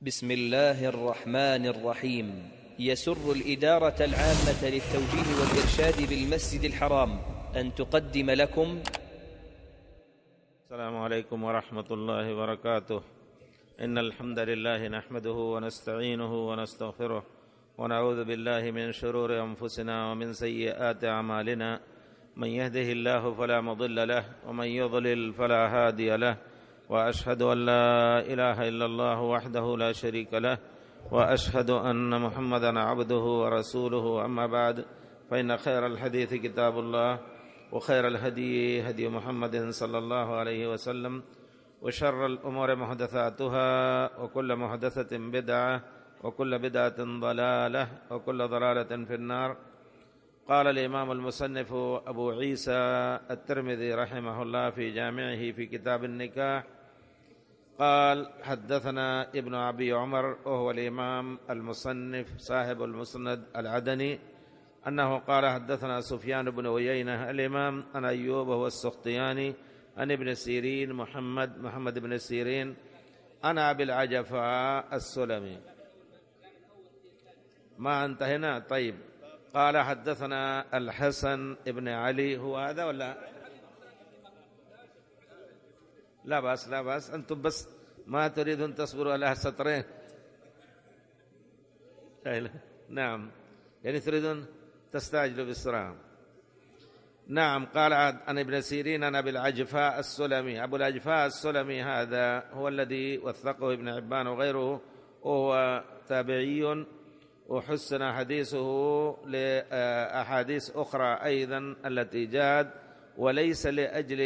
بسم الله الرحمن الرحيم يسر الإدارة العامة للتوجيه والإرشاد بالمسجد الحرام أن تقدم لكم السلام عليكم ورحمة الله وبركاته إن الحمد لله نحمده ونستعينه ونستغفره ونعوذ بالله من شرور أنفسنا ومن سيئات أعمالنا من يهده الله فلا مضل له ومن يضلل فلا هادي له واشهد ان لا اله الا الله وحده لا شريك له واشهد ان محمدا عبده ورسوله اما بعد فان خير الحديث كتاب الله وخير الهدي هدي محمد صلى الله عليه وسلم وشر الامور محدثاتها وكل محدثه بدعه وكل بدعه ضلاله وكل ضلاله في النار قال الإمام المصنف أبو عيسى الترمذي رحمه الله في جامعه في كتاب النكاح قال حدثنا ابن أبي عمر وهو الإمام المصنف صاحب المسند العدني أنه قال حدثنا سفيان بن عيينة الإمام عن أيوب هو السختياني عن ابن سيرين محمد محمد بن سيرين عن أبي العجفاء السلمي ما انتهينا طيب قال حدثنا الحسن ابن علي هو هذا ولا لا بأس لا بأس أنتم بس ما تريد أن تصبر على سطرين نعم يعني تريدون تستعجلوا بالسرعة نعم قال عن ابن سيرين عن ابي العجفاء السلمي ابو العجفاء السلمي هذا هو الذي وثقه ابن عبان وغيره وهو تابعي وحسن حديثه لاحاديث اخرى ايضا التي جاءت وليس لأجل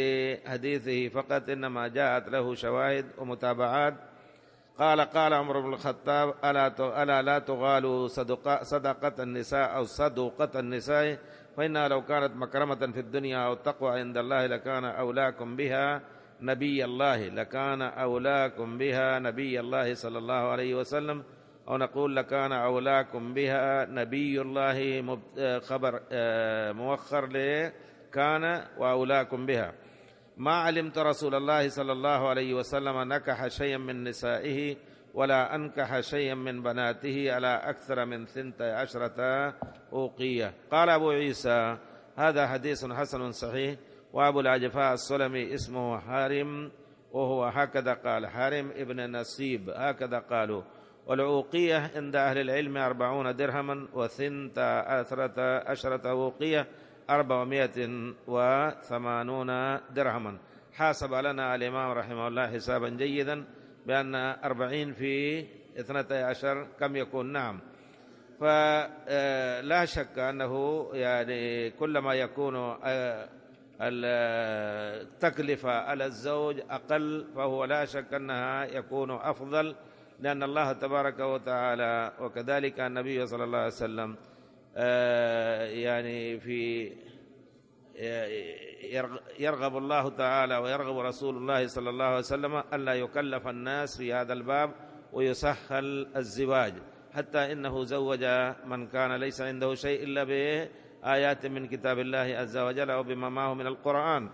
حديثه فقط إنما جاءت له شواهد ومتابعات قال قال عمر بن الخطاب ألا ألا لا تغالوا صدقة, صدقة النساء أو صدقة النساء فإنها لو كانت مكرمة في الدنيا أو التقوى عند الله لكان أولاكم بها نبي الله لكان أولاكم بها نبي الله صلى الله عليه وسلم أو نقول لكان أولاكم بها نبي الله خبر آه، مؤخر ليه كان وأولاكم بها ما علمت رسول الله صلى الله عليه وسلم نكح شيئا من نسائه ولا أنكح شيئا من بناته على أكثر من ثنتي عشرة أوقية قال أبو عيسى هذا حديث حسن صحيح وأبو العجفاء السلمي اسمه حارم وهو هكذا قال حارم ابن نسيب هكذا قالوا والعوقية عند أهل العلم أربعون درهما وثنت عشرة أوقية أربعمائة وثمانون درهما حاسب لنا الإمام رحمه الله حسابا جيدا بأن أربعين في اثنتي عشر كم يكون نعم فلا آه، شك أنه يعني كلما يكون آه، التكلفة على الزوج أقل فهو لا شك أنها يكون أفضل لأن الله تبارك وتعالى وكذلك النبي صلى الله عليه وسلم آه، يعني في آه، يرغب الله تعالى ويرغب رسول الله صلى الله عليه وسلم ألا يكلف الناس في هذا الباب ويسهل الزواج حتى إنه زوج من كان ليس عنده شيء إلا بآيات من كتاب الله عز وجل أو بما معه من القرآن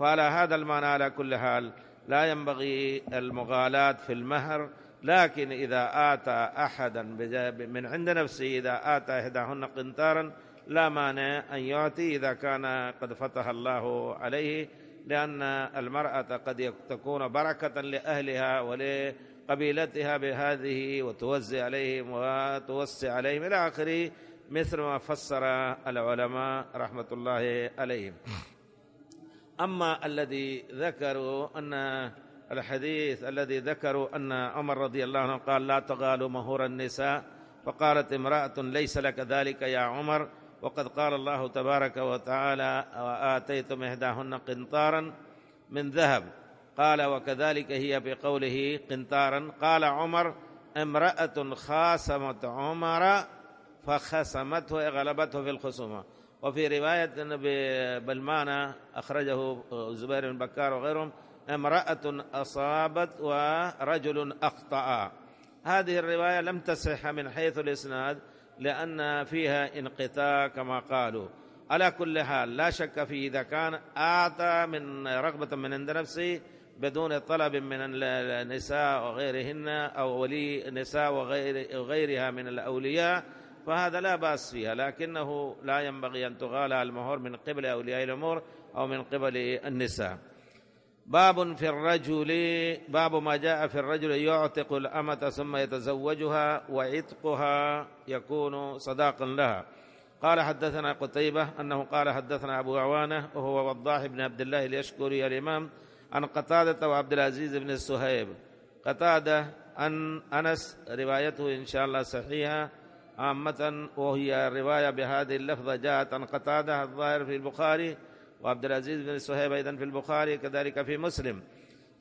فعلى هذا المعنى على كل حال لا ينبغي المغالاة في المهر لكن إذا آتى أحدا من عند نفسه إذا آتى إحداهن قنطارا لا مانع أن يعطي إذا كان قد فتح الله عليه لأن المرأة قد تكون بركة لأهلها ولقبيلتها بهذه وتوزع عليهم وتوسع عليهم إلى آخره مثل ما فسر العلماء رحمة الله عليهم أما الذي ذكروا أن الحديث الذي ذكروا أن عمر رضي الله عنه قال لا تغالوا مهور النساء فقالت امرأة ليس لك ذلك يا عمر وقد قال الله تبارك وتعالى وآتيتم إحداهن قنطارا من ذهب قال وكذلك هي بقوله قنطارا قال عمر امرأة خاصمت عمر فخصمته غلبته في الخصومة وفي رواية بالمعنى أخرجه زبير بن بكار وغيرهم امرأة أصابت ورجل أخطأ هذه الرواية لم تصح من حيث الإسناد لأن فيها انقطاع كما قالوا على كل حال لا شك فيه إذا كان أعطى من رغبة من عند نفسه بدون طلب من النساء وغيرهن أو ولي النساء وغير وغيرها من الأولياء فهذا لا بأس فيها لكنه لا ينبغي أن تغالى المهور من قبل أولياء الأمور أو من قبل النساء باب في الرجل باب ما جاء في الرجل يعتق الأمة ثم يتزوجها وعتقها يكون صداقا لها قال حدثنا قتيبة أنه قال حدثنا أبو عوانة وهو وضاح بن عبد الله اليشكري الإمام عن قتادة وعبد العزيز بن السهيب قتادة أن أنس روايته إن شاء الله صحيحة عامة وهي الرواية بهذه اللفظة جاءت عن قتادة الظاهر في البخاري وعبد العزيز بن صهيب أيضا في البخاري كذلك في مسلم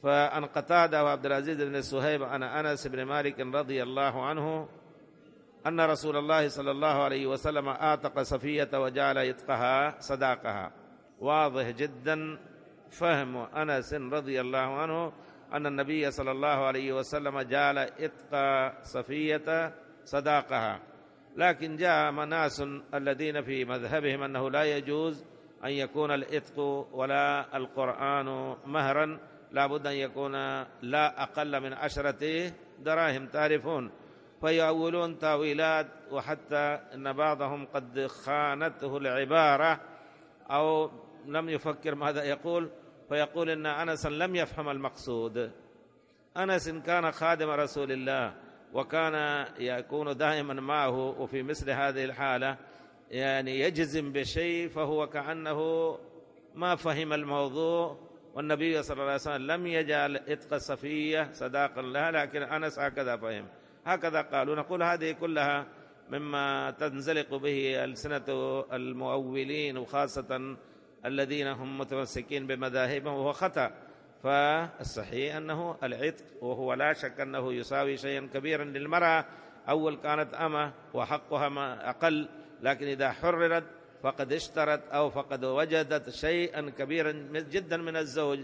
فان قتادة وعبد العزيز بن صهيب عن أنس بن مالك رضي الله عنه أن رسول الله صلى الله عليه وسلم آتق صفية وجعل يتقها صداقها واضح جدا فهم أنس رضي الله عنه أن النبي صلى الله عليه وسلم جعل إتقى صفية صداقها لكن جاء مناس الذين في مذهبهم أنه لا يجوز أن يكون الإتق ولا القرآن مهرا لا بد أن يكون لا أقل من عشرة دراهم تعرفون فيؤولون تاويلات وحتى أن بعضهم قد خانته العبارة أو لم يفكر ماذا يقول فيقول إن أنسا لم يفهم المقصود أنس كان خادم رسول الله وكان يكون دائما معه وفي مثل هذه الحاله يعني يجزم بشيء فهو كأنه ما فهم الموضوع والنبي صلى الله عليه وسلم لم يجعل اتق الصفية صداقا لها لكن أنس هكذا فهم هكذا قالوا نقول هذه كلها مما تنزلق به ألسنة المؤولين وخاصة الذين هم متمسكين بمذاهبهم وهو خطأ فالصحيح أنه العتق وهو لا شك أنه يساوي شيئا كبيرا للمرأة أول كانت أمة وحقها ما أقل لكن إذا حررت فقد اشترت أو فقد وجدت شيئا كبيرا جدا من الزوج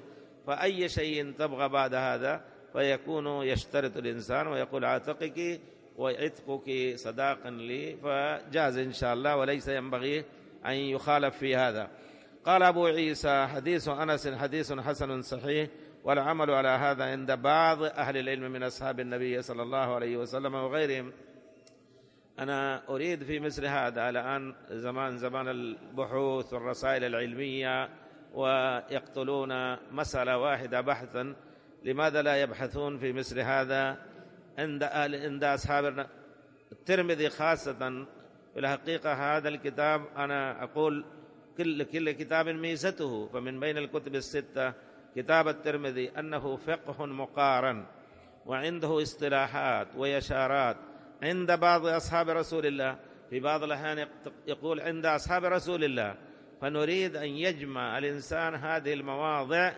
فأي شيء تبغى بعد هذا فيكون يشترط الإنسان ويقول عاتقك وعتقك صداقا لي فجاز إن شاء الله وليس ينبغي أن يخالف في هذا قال أبو عيسى حديث أنس حديث حسن صحيح والعمل على هذا عند بعض أهل العلم من أصحاب النبي صلى الله عليه وسلم وغيرهم أنا أريد في مثل هذا الآن زمان زمان البحوث والرسائل العلمية ويقتلون مسألة واحدة بحثا لماذا لا يبحثون في مثل هذا عند عند أصحاب الترمذي خاصة في الحقيقة هذا الكتاب أنا أقول كل كل كتاب ميزته فمن بين الكتب الستة كتاب الترمذي أنه فقه مقارن وعنده اصطلاحات ويشارات عند بعض أصحاب رسول الله في بعض الأحيان يقول عند أصحاب رسول الله فنريد أن يجمع الإنسان هذه المواضع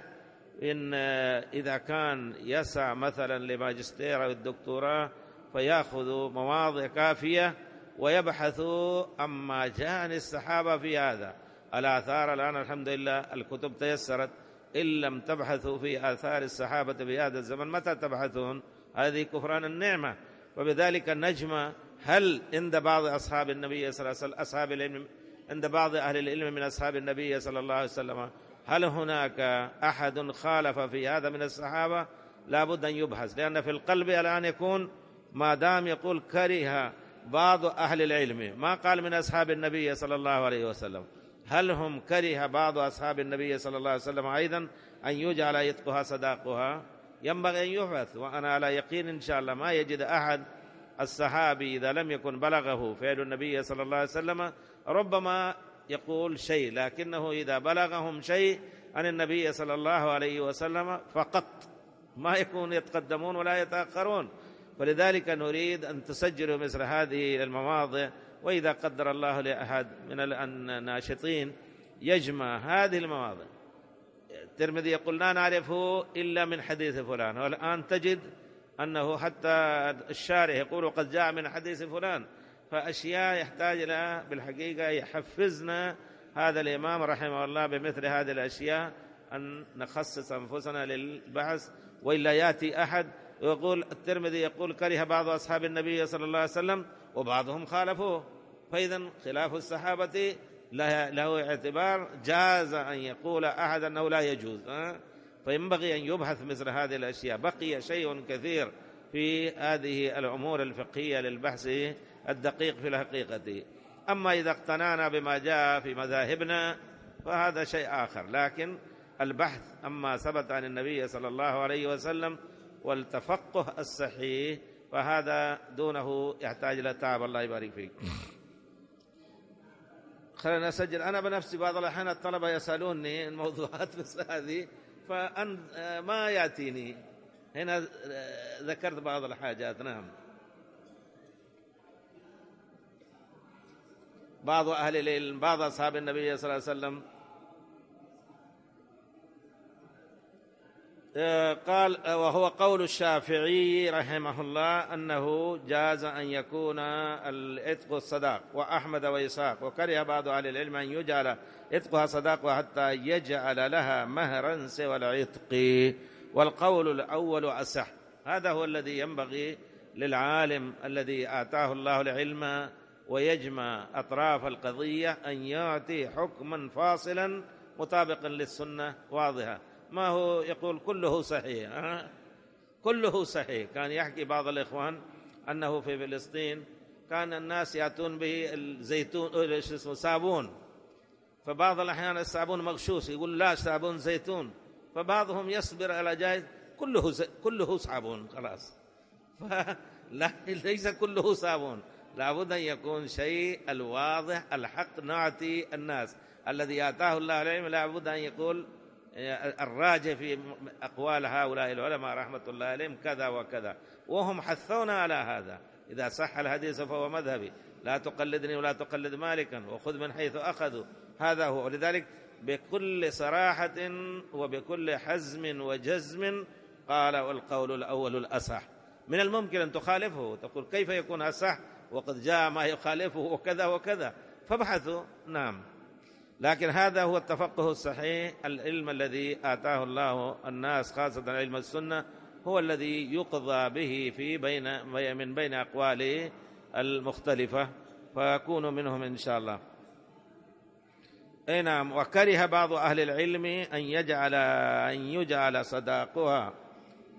إن آه، إذا كان يسعى مثلا لماجستير أو الدكتوراه فيأخذ مواضع كافية ويبحث أما جاء عن الصحابة في هذا الآثار الآن الحمد لله الكتب تيسرت إن لم تبحثوا في آثار الصحابة هذا الزمن متى تبحثون هذه كفران النعمة وبذلك نجم هل عند بعض أصحاب النبي صلى الله عليه وسلم أصحاب العلم عند بعض أهل العلم من أصحاب النبي صلى الله عليه وسلم هل هناك أحد خالف في هذا من الصحابة لا بد أن يبحث لأن في القلب الآن يكون ما دام يقول كره بعض أهل العلم ما قال من أصحاب النبي صلى الله عليه وسلم هل هم كره بعض أصحاب النبي صلى الله عليه وسلم أيضا أن يجعل يتقها صداقها ينبغي أن يحفظ وأنا على يقين إن شاء الله ما يجد أحد الصحابي إذا لم يكن بلغه فعل النبي صلى الله عليه وسلم ربما يقول شيء لكنه إذا بلغهم شيء عن النبي صلى الله عليه وسلم فقط ما يكون يتقدمون ولا يتأخرون ولذلك نريد أن تسجلوا مثل هذه المواضع وإذا قدر الله لأحد من الناشطين يجمع هذه المواضع الترمذي يقول لا نعرفه إلا من حديث فلان والآن تجد أنه حتى الشارع يقول قد جاء من حديث فلان فأشياء يحتاج إلى بالحقيقة يحفزنا هذا الإمام رحمه الله بمثل هذه الأشياء أن نخصص أنفسنا للبحث وإلا يأتي أحد ويقول الترمذي يقول كره بعض أصحاب النبي صلى الله عليه وسلم وبعضهم خالفوه فإذا خلاف الصحابة له اعتبار جاز أن يقول أحد أنه لا يجوز فينبغي أن يبحث مثل هذه الأشياء بقي شيء كثير في هذه الأمور الفقهية للبحث الدقيق في الحقيقة أما إذا اقتنعنا بما جاء في مذاهبنا فهذا شيء آخر لكن البحث أما ثبت عن النبي صلى الله عليه وسلم والتفقه الصحيح فهذا دونه يحتاج إلى تعب الله يبارك فيك خلينا أسجل أنا بنفسي بعض الأحيان الطلبة يسألوني الموضوعات بس هذه فأن ما يأتيني هنا آه، ذكرت بعض الحاجات نعم بعض أهل العلم بعض أصحاب النبي صلى الله عليه وسلم قال وهو قول الشافعي رحمه الله أنه جاز أن يكون الإتق الصداق وأحمد وإساق وكره بعض أهل العلم أن يجعل إتقها صداق وحتى يجعل لها مهرا سوى العتق والقول الأول أصح هذا هو الذي ينبغي للعالم الذي آتاه الله العلم ويجمع أطراف القضية أن يعطي حكما فاصلا مطابقا للسنة واضحة ما هو يقول كله صحيح كله صحيح كان يحكي بعض الإخوان أنه في فلسطين كان الناس يأتون به الزيتون آه، شو اسمه صابون فبعض الأحيان الصابون مغشوش يقول لا صابون زيتون فبعضهم يصبر على جاي كله كله صابون خلاص فلا ليس كله صابون لابد أن يكون شيء الواضح الحق نعطي الناس الذي آتاه الله العلم لابد أن يقول الراجح في أقوال هؤلاء العلماء رحمة الله عليهم كذا وكذا وهم حثونا على هذا إذا صح الحديث فهو مذهبي لا تقلدني ولا تقلد مالكا وخذ من حيث أخذوا هذا هو ولذلك بكل صراحة وبكل حزم وجزم قال والقول الأول الأصح من الممكن أن تخالفه وتقول كيف يكون أصح وقد جاء ما يخالفه وكذا وكذا فابحثوا نعم لكن هذا هو التفقه الصحيح العلم الذي آتاه الله الناس خاصة علم السنة هو الذي يقضى به في بين من بين أقواله المختلفة فيكون منهم إن شاء الله اي نعم وكره بعض أهل العلم أن يجعل أن يجعل صداقها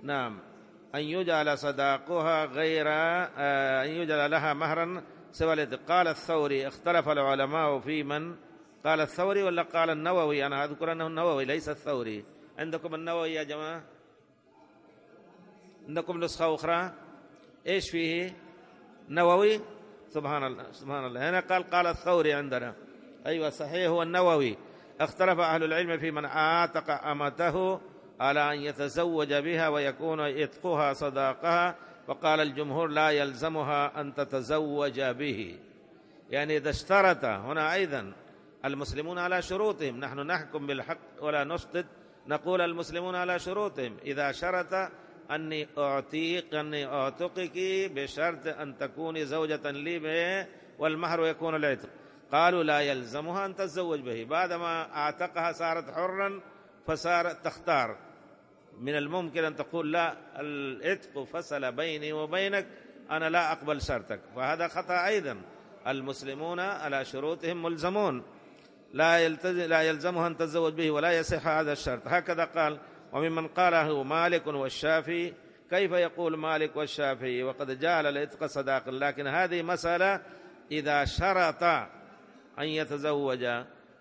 نعم أن يجعل صداقها غير آه، أن يجعل لها مهرا سوى قال الثوري اختلف العلماء في من قال الثوري ولا قال النووي أنا أذكر أنه النووي ليس الثوري عندكم النووي يا جماعة عندكم نسخة أخرى إيش فيه نووي سبحان الله سبحان الله هنا قال قال الثوري عندنا أيوة صحيح هو النووي اختلف أهل العلم في من عاتق أمته على أن يتزوج بها ويكون إتقها صداقها وقال الجمهور لا يلزمها أن تتزوج به يعني إذا اشترط هنا أيضا المسلمون على شروطهم نحن نحكم بالحق ولا نشطط نقول المسلمون على شروطهم إذا شرط أني أعتيق أني أعتقك بشرط أن تكوني زوجة لي به والمهر يكون العتق قالوا لا يلزمها أن تتزوج به بعدما أعتقها صارت حرا فصارت تختار من الممكن أن تقول لا العتق فصل بيني وبينك أنا لا أقبل شرطك فهذا خطأ أيضا المسلمون على شروطهم ملزمون لا, لا يلزمها أن تتزوج به ولا يصح هذا الشرط هكذا قال وممن قاله مالك والشافعي كيف يقول مالك والشافعي وقد جعل الاتق صداقا لكن هذه مسألة إذا شرط أن يتزوج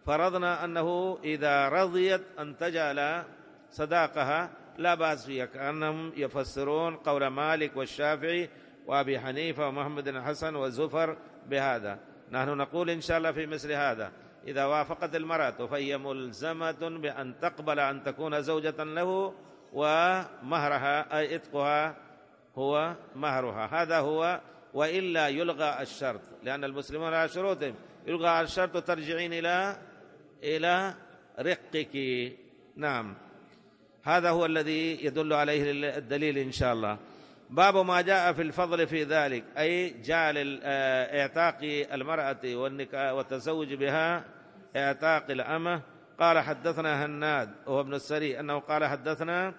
فرضنا أنه إذا رضيت أن تجعل صداقها لا بأس فيها كأنهم يفسرون قول مالك والشافعي وأبي حنيفة ومحمد بن حسن والزفر بهذا نحن نقول إن شاء الله في مثل هذا إذا وافقت المرأة فهي ملزمة بأن تقبل أن تكون زوجة له ومهرها أي إتقها هو مهرها هذا هو وإلا يلغى الشرط لأن المسلمون على شروطهم يلغى الشرط ترجعين إلى إلى رقك نعم هذا هو الذي يدل عليه الدليل إن شاء الله باب ما جاء في الفضل في ذلك أي جعل آه، إعتاق المرأة والتزوج بها إعتاق الأمة قال حدثنا هناد وهو ابن السري أنه قال حدثنا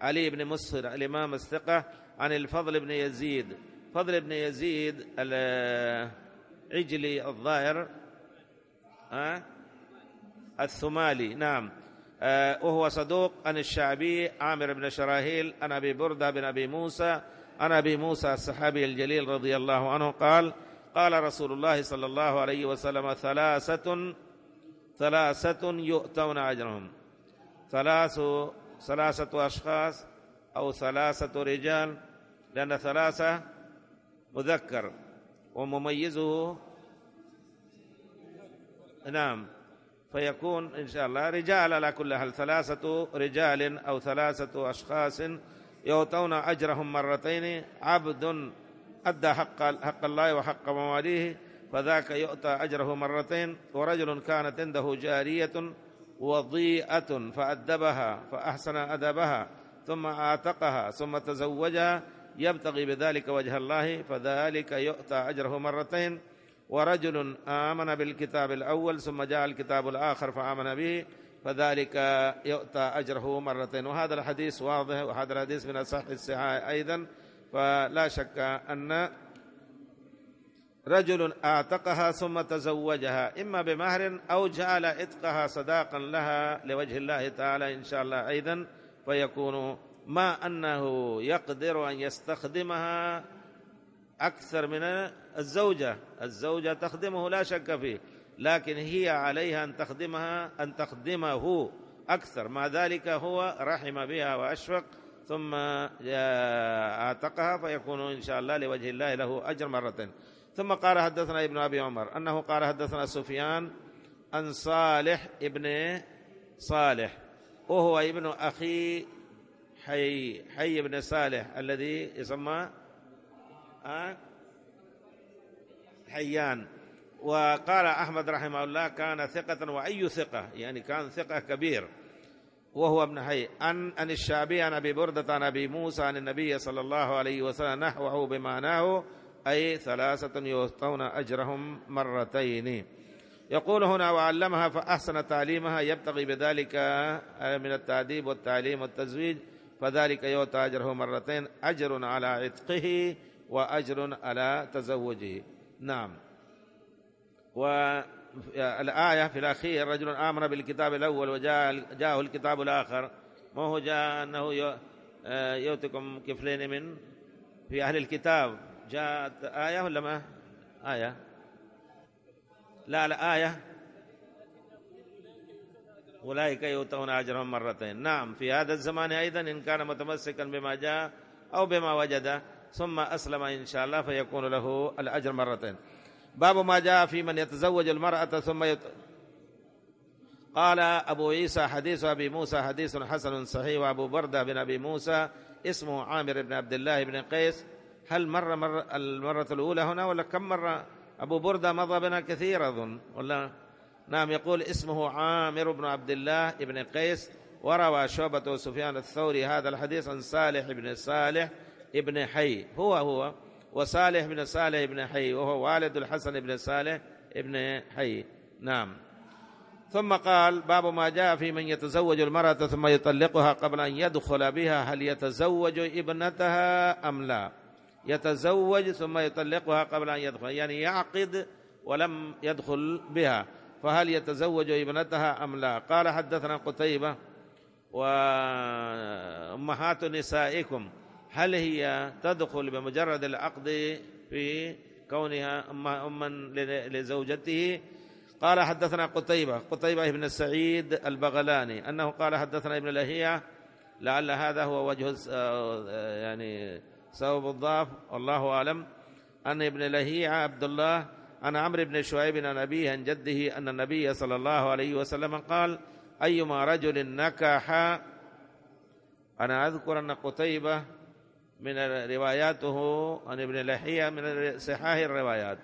علي بن مسهر الإمام الثقة عن الفضل بن يزيد فضل بن يزيد العجلي الظاهر الثمالي نعم آه، وهو صدوق عن الشعبي عامر بن شراهيل عن أبي بردة بن أبي موسى عن أبي موسى الصحابي الجليل رضي الله عنه قال قال رسول الله صلى الله عليه وسلم ثلاثة ثلاثة يؤتون أجرهم ثلاث ثلاثة أشخاص أو ثلاثة رجال لأن ثلاثة مذكر ومميزه نعم فيكون إن شاء الله رجال على كل حال ثلاثة رجال أو ثلاثة أشخاص يؤتون أجرهم مرتين عبد أدى حق, حق الله وحق مواليه فذاك يؤتى أجره مرتين ورجل كانت عنده جارية وضيئة فأدبها فأحسن أدبها ثم أعتقها ثم تزوجها يبتغي بذلك وجه الله فذلك يؤتى أجره مرتين ورجل آمن بالكتاب الأول ثم جاء الكتاب الآخر فآمن به فذلك يؤتى أجره مرتين وهذا الحديث واضح وهذا الحديث من أصح الصحاح أيضا فلا شك أن رجل اعتقها ثم تزوجها اما بمهر او جعل اتقها صداقا لها لوجه الله تعالى ان شاء الله ايضا فيكون ما انه يقدر ان يستخدمها أكثر من الزوجة الزوجة تخدمه لا شك فيه لكن هي عليها أن تخدمها أن تخدمه أكثر مع ذلك هو رحم بها وأشفق ثم آه، أعتقها فيكون إن شاء الله لوجه الله له أجر مرة ثم قال حدثنا ابن أبي عمر أنه قال حدثنا سفيان عن صالح ابن صالح وهو ابن أخي حي حي بن صالح الذي يسمى حيان وقال أحمد رحمه الله كان ثقة وأي ثقة يعني كان ثقة كبير وهو ابن حي عن عن الشعبي عن أبي بردة عن أبي موسى عن النبي صلى الله عليه وسلم نحوه بمعناه أي ثلاثة يؤتون أجرهم مرتين يقول هنا وعلمها فأحسن تعليمها يبتغي بذلك من التأديب والتعليم والتزويج فذلك يؤتى أجره مرتين أجر على عتقه وأجر على تزوجه نعم والآية في الأخير رجل آمن بالكتاب الأول وجاءه الكتاب الآخر ما هو جاء أنه يؤتكم آه، كفلين من في أهل الكتاب جاءت آية ولا ما آية لا لا آية أولئك يؤتون أجرهم مرتين نعم في هذا الزمان أيضا إن كان متمسكا بما جاء أو بما وجد ثم أسلم إن شاء الله فيكون له الأجر مرتين باب ما جاء في من يتزوج المرأة ثم يت... قال أبو عيسى حديث أبي موسى حديث حسن صحيح وأبو بردة بن أبي موسى اسمه عامر بن عبد الله بن قيس هل مر مر المرة الأولى هنا ولا كم مرة أبو بردة مضى بنا كثير أظن ولا نعم يقول اسمه عامر بن عبد الله بن قيس وروى شعبة سفيان الثوري هذا الحديث عن صالح بن صالح ابن حي هو هو وصالح بن صالح ابن حي وهو والد الحسن بن صالح ابن حي نعم ثم قال باب ما جاء في من يتزوج المرأة ثم يطلقها قبل أن يدخل بها هل يتزوج ابنتها أم لا يتزوج ثم يطلقها قبل أن يدخل يعني يعقد ولم يدخل بها فهل يتزوج ابنتها أم لا قال حدثنا قتيبة وأمهات نسائكم هل هي تدخل بمجرد العقد في كونها أما لزوجته قال حدثنا قتيبة قتيبة بن سعيد البغلاني أنه قال حدثنا ابن لهية لعل هذا هو وجه آه، يعني سبب الضعف والله أعلم أن ابن لهية عبد الله عن عمرو بن شعيب عن أبيه عن جده أن النبي صلى الله عليه وسلم قال أيما رجل نكح أنا أذكر أن قتيبة من رواياته عن ابن لحية من صحاح الروايات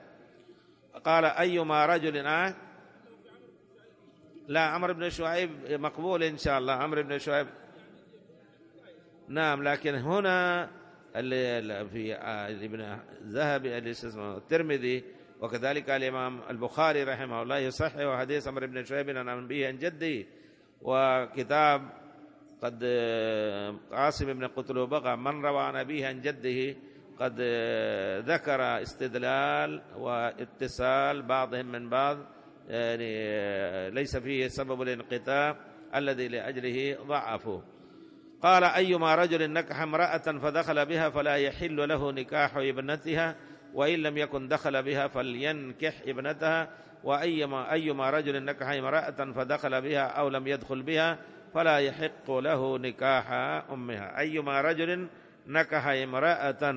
قال أيما رجل آه لا عمر بن شعيب مقبول إن شاء الله عمر بن شعيب نعم لكن هنا اللي في آه، ابن ذهب الترمذي وكذلك الإمام البخاري رحمه الله يصحح حديث عمر بن شعيب عن أبيه عن وكتاب قد آه، عاصم بن بغى من روى عن أبيه عن جده قد آه، ذكر استدلال واتصال بعضهم من بعض يعني آه، ليس فيه سبب الانقطاع الذي لأجله ضعفه قال أيما رجل نكح امرأة فدخل بها فلا يحل له نكاح ابنتها وإن لم يكن دخل بها فلينكح ابنتها وأيما أيما رجل نكح امرأة فدخل بها أو لم يدخل بها فلا يحق له نكاح أمها أيما رجل نكح امرأة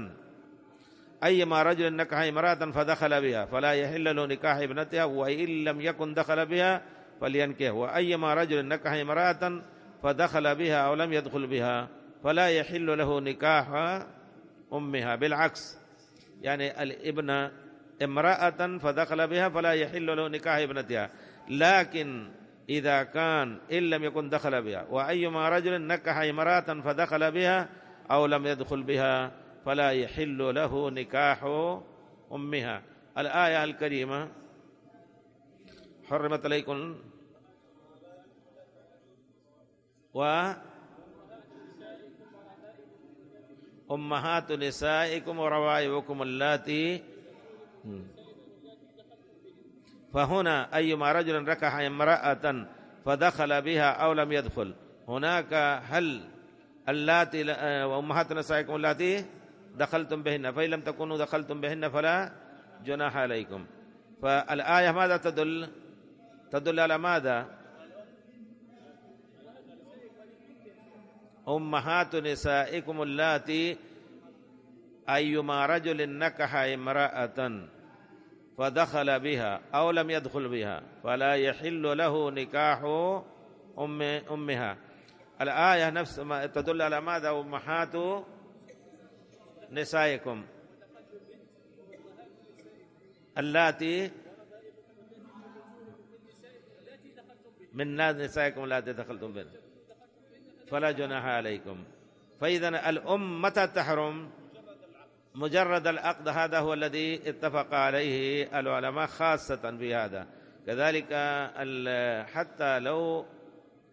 أيما رجل نكح امرأة فدخل بها فلا يحل له نكاح ابنتها وإن لم يكن دخل بها فلينكح وأيما رجل نكح امرأة فدخل بها أو لم يدخل بها فلا يحل له نكاح أمها بالعكس يعني الابن امرأة فدخل بها فلا يحل له نكاح ابنتها لكن إذا كان إن لم يكن دخل بها وأيما رجل نكح امرأة فدخل بها أو لم يدخل بها فلا يحل له نكاح أمها الآية الكريمة حرمت عليكم و أمهات نسائكم وروائبكم اللاتي فهنا أيما رجل ركح امرأة فدخل بها أو لم يدخل هناك هل اللاتي وأمهات آه، نسائكم اللاتي دخلتم بهن فإن لم تكونوا دخلتم بهن فلا جناح عليكم فالآية ماذا تدل تدل على ماذا أمهات نسائكم اللاتي أيما رجل نكح امرأة فدخل بها أو لم يدخل بها فلا يحل له نكاح أم أمها الآية نفس ما تدل على ماذا أمهات نسائكم اللاتي من نسائكم اللاتي دخلتم بهن فلا جناح عليكم فإذا الأم متى تحرم؟ مجرد العقد هذا هو الذي اتفق عليه العلماء خاصة بهذا كذلك حتى لو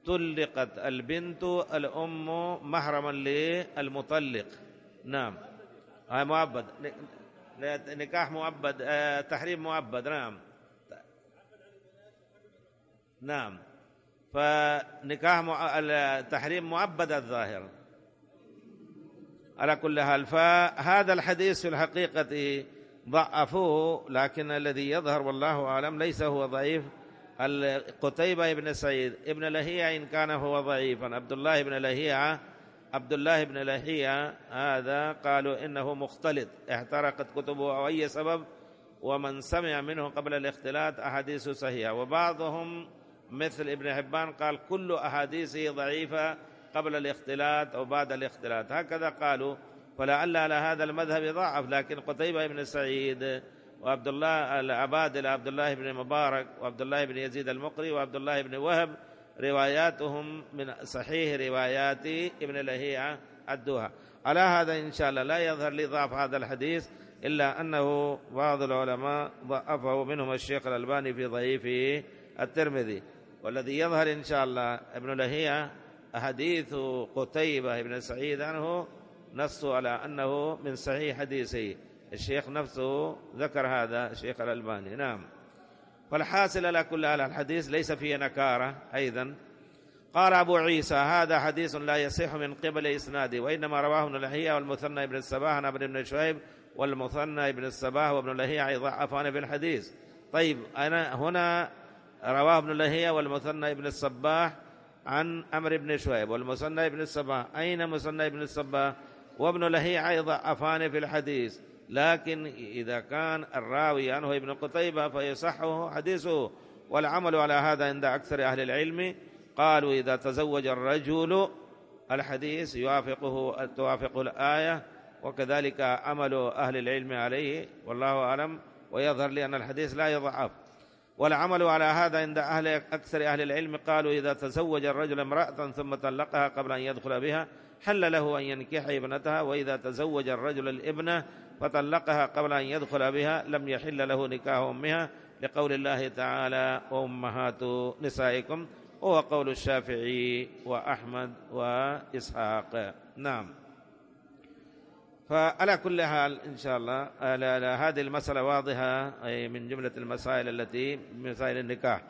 طلقت البنت الأم محرما للمطلق نعم مؤبد نكاح مؤبد آه، تحريم مؤبد نعم نعم فنكاح تحريم مؤبد الظاهر على كل حال فهذا الحديث في الحقيقة ضعفوه لكن الذي يظهر والله أعلم ليس هو ضعيف قتيبة بن سعيد ابن لهيع إن كان هو ضعيفا عبد الله بن لهيع عبد الله بن لهيع هذا قالوا إنه مختلط احترقت كتبه أو أي سبب ومن سمع منه قبل الاختلاط أحاديثه صحيحة وبعضهم مثل ابن حبان قال كل أحاديثه ضعيفة قبل الاختلاط أو بعد الاختلاط هكذا قالوا ولعل على هذا المذهب يضعف لكن قتيبة بن سعيد وعبد الله العبادل عبد الله بن مبارك وعبد الله بن يزيد المقري وعبد الله بن وهب رواياتهم من صحيح روايات ابن لهيعة عدوها على هذا إن شاء الله لا يظهر لي ضعف هذا الحديث إلا أنه بعض العلماء ضعفه منهم الشيخ الألباني في ضعيفه الترمذي والذي يظهر إن شاء الله ابن لهيعة أحاديث قتيبة بن سعيد عنه نص على أنه من صحيح حديثه الشيخ نفسه ذكر هذا الشيخ الألباني نعم فالحاصل على كل هذا الحديث ليس فيه نكارة أيضا قال أبو عيسى هذا حديث لا يصح من قبل إسنادي وإنما رواه ابن لهيعة والمثنى ابن السباح عن ابن شعيب والمثنى ابن السباح وابن أيضا ضعفان في الحديث طيب أنا هنا رواه ابن لهيعة والمثنى ابن السباح عن عمر بن شعيب والمصنع بن الصباح أين مصنع بن الصباح وابن لهيعة يضعفان في الحديث لكن إذا كان الراوي عنه ابن قتيبة فيصحه حديثه والعمل على هذا عند أكثر أهل العلم قالوا إذا تزوج الرجل الحديث يوافقه توافق الآية وكذلك عمل أهل العلم عليه والله أعلم ويظهر لي أن الحديث لا يضعف والعمل على هذا عند أهل أكثر أهل العلم قالوا إذا تزوج الرجل امرأة ثم طلقها قبل أن يدخل بها حل له أن ينكح ابنتها وإذا تزوج الرجل الابنة فطلقها قبل أن يدخل بها لم يحل له نكاح أمها لقول الله تعالى وأمهات نسائكم هو قول الشافعي وأحمد وإسحاق نعم فعلى كل حال إن شاء الله على آه، هذه المسألة واضحة أي من جملة المسائل التي مسائل النكاح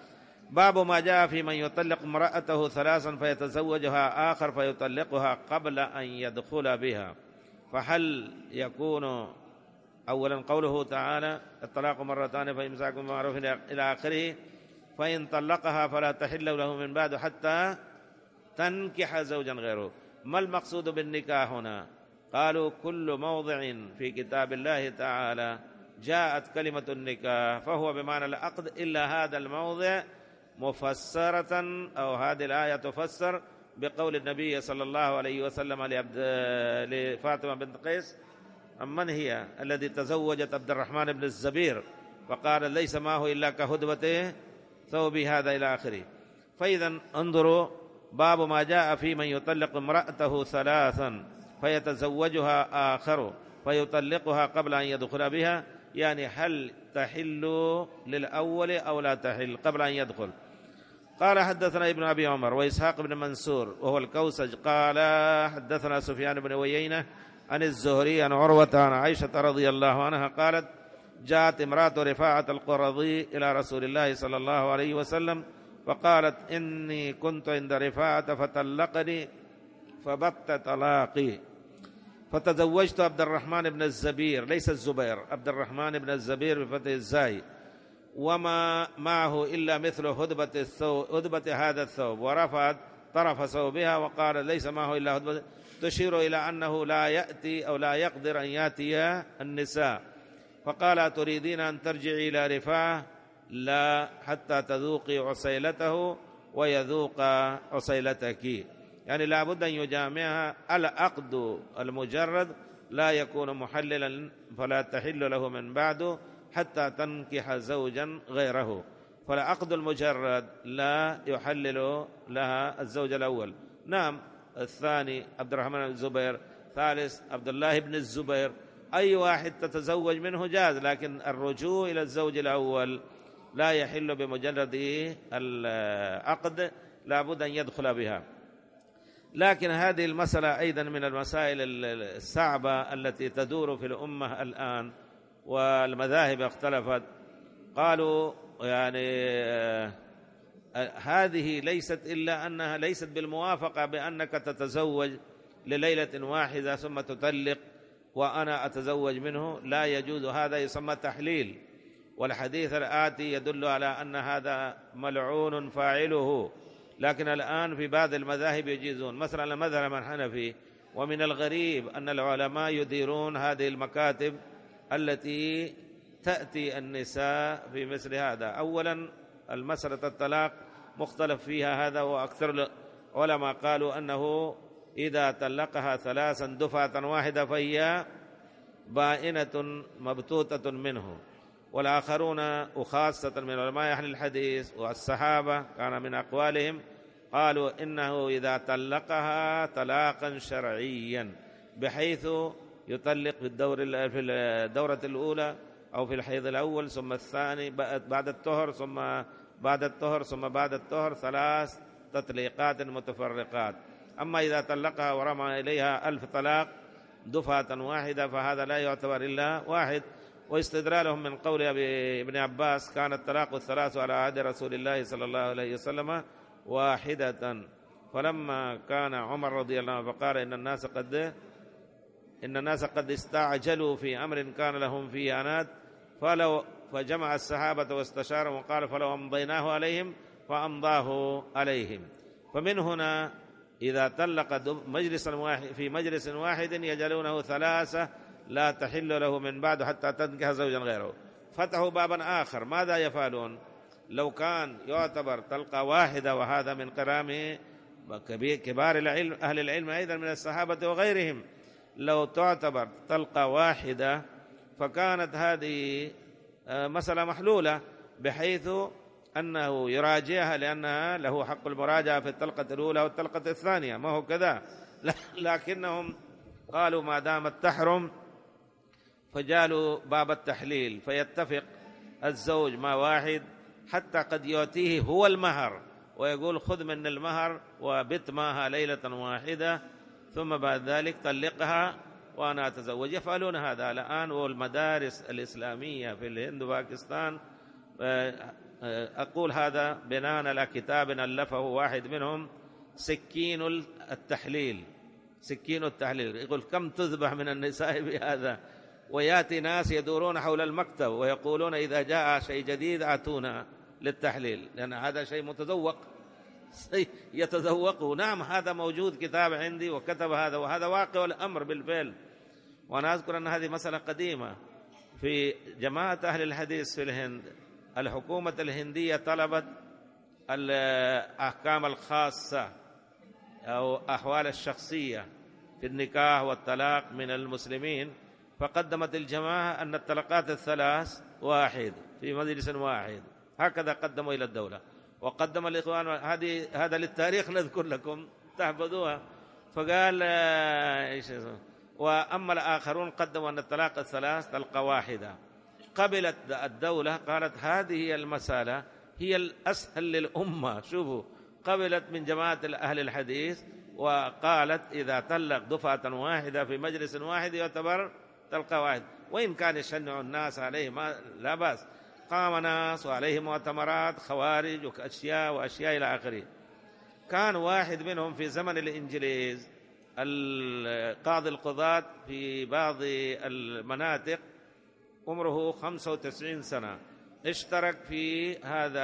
باب ما جاء في من يطلق امرأته ثلاثا فيتزوجها آخر فيطلقها قبل أن يدخل بها فهل يكون أولا قوله تعالى الطلاق مرتان فإمساك بمعروف إلى آخره فإن طلقها فلا تحل له من بعد حتى تنكح زوجا غيره ما المقصود بالنكاح هنا قالوا كل موضع في كتاب الله تعالى جاءت كلمة النكاح فهو بمعنى العقد إلا هذا الموضع مفسرة أو هذه الآية تفسر بقول النبي صلى الله عليه وسلم لعبد لفاطمة بنت قيس من هي الذي تزوجت عبد الرحمن بن الزبير فقال ليس معه إلا كهدوته ثوبي هذا إلى آخره فإذا انظروا باب ما جاء في من يطلق امرأته ثلاثا فيتزوجها آخر فيطلقها قبل أن يدخل بها يعني هل تحل للأول أو لا تحل قبل أن يدخل قال حدثنا ابن أبي عمر وإسحاق بن منصور وهو الكوسج قال حدثنا سفيان بن ويينة عن الزهري عن عروة عن عائشة رضي الله عنها قالت جاءت امرأة رفاعة القرظي إلى رسول الله صلى الله عليه وسلم فقالت إني كنت عند رفاعة فطلقني فبط طلاقي فتزوجت عبد الرحمن بن الزبير ليس الزبير عبد الرحمن بن الزبير بفتح الزاي وما معه إلا مثل هدبة, الثوب هدبة هذا الثوب ورفعت طرف ثوبها وقال ليس معه إلا هدبة تشير إلى أنه لا يأتي أو لا يقدر أن يأتي النساء فقال تريدين أن ترجعي إلى رفاه لا حتى تذوقي عسيلته ويذوق عسيلتك يعني لابد أن يجامعها العقد المجرد لا يكون محللا فلا تحل له من بعده حتى تنكح زوجا غيره فالعقد المجرد لا يحلل لها الزوج الأول نعم الثاني عبد الرحمن بن الزبير ثالث عبد الله بن الزبير أي واحد تتزوج منه جاز لكن الرجوع إلى الزوج الأول لا يحل بمجرد العقد لابد أن يدخل بها لكن هذه المسألة أيضا من المسائل الصعبة التي تدور في الأمة الآن والمذاهب اختلفت قالوا يعني آه، هذه ليست إلا أنها ليست بالموافقة بأنك تتزوج لليلة واحدة ثم تطلق وأنا أتزوج منه لا يجوز هذا يسمى تحليل والحديث الآتي يدل على أن هذا ملعون فاعله لكن الآن في بعض المذاهب يجيزون مثلا مذهب الحنفي ومن الغريب أن العلماء يديرون هذه المكاتب التي تأتي النساء في مثل هذا أولا المسألة الطلاق مختلف فيها هذا وأكثر العلماء قالوا أنه إذا طلقها ثلاثا دفعة واحدة فهي بائنة مبتوتة منه والآخرون وخاصة من علماء أهل الحديث والصحابة كان من أقوالهم قالوا إنه إذا طلقها طلاقا شرعيا بحيث يطلق في الدور في الدورة الأولى أو في الحيض الأول ثم الثاني بعد الطهر ثم بعد الطهر ثم بعد الطهر ثلاث تطليقات متفرقات أما إذا طلقها ورمى إليها ألف طلاق دفعة واحدة فهذا لا يعتبر إلا واحد واستدلالهم من قول أبي ابن عباس كان الطلاق الثلاث على عهد رسول الله صلى الله عليه وسلم واحدة فلما كان عمر رضي الله عنه فقال إن الناس قد إن الناس قد استعجلوا في أمر كان لهم فيه أناد فلو فجمع الصحابة واستشارهم وقال فلو أمضيناه عليهم فأمضاه عليهم فمن هنا إذا طلق مجلس واحد في مجلس واحد يجعلونه ثلاثة لا تحل له من بعد حتى تنكح زوجا غيره فتحوا بابا آخر ماذا يفعلون لو كان يعتبر طلقة واحدة وهذا من كرامه كبار العلم أهل العلم أيضا من الصحابة وغيرهم لو تعتبر طلقة واحدة فكانت هذه آه، مسألة محلولة بحيث أنه يراجعها لأنها له حق المراجعة في الطلقة الأولى والطلقة الثانية ما هو كذا لكنهم قالوا ما دامت تحرم فجعلوا باب التحليل فيتفق الزوج مع واحد حتى قد يعطيه هو المهر ويقول خذ من المهر وبت معها ليلة واحدة ثم بعد ذلك طلقها وأنا أتزوج يفعلون هذا الآن والمدارس الإسلامية في الهند وباكستان آه، آه، أقول هذا بناء على كتاب ألفه واحد منهم سكين التحليل سكين التحليل يقول كم تذبح من النساء بهذا وياتي ناس يدورون حول المكتب ويقولون اذا جاء شيء جديد اتونا للتحليل لان هذا شيء متذوق يتذوقه نعم هذا موجود كتاب عندي وكتب هذا وهذا واقع الامر بالفعل وانا اذكر ان هذه مساله قديمه في جماعه اهل الحديث في الهند الحكومه الهنديه طلبت الاحكام الخاصه او احوال الشخصيه في النكاح والطلاق من المسلمين فقدمت الجماعة أن الطلقات الثلاث واحد في مجلس واحد هكذا قدموا إلى الدولة وقدم الإخوان هذه هذا للتاريخ نذكر لكم تحفظوها فقال آه، ايش اسمه واما الاخرون قدموا ان الطلاق الثلاث تلقى واحده قبلت الدوله قالت هذه المساله هي الاسهل للامه شوفوا قبلت من جماعه اهل الحديث وقالت اذا تلق دفعه واحده في مجلس واحد يعتبر القواعد وإن كان يشنع الناس عليه ما لا بأس قام ناس وعليه مؤتمرات خوارج وأشياء وأشياء إلى آخره كان واحد منهم في زمن الإنجليز القاضي القضاة في بعض المناطق عمره 95 سنة اشترك في هذا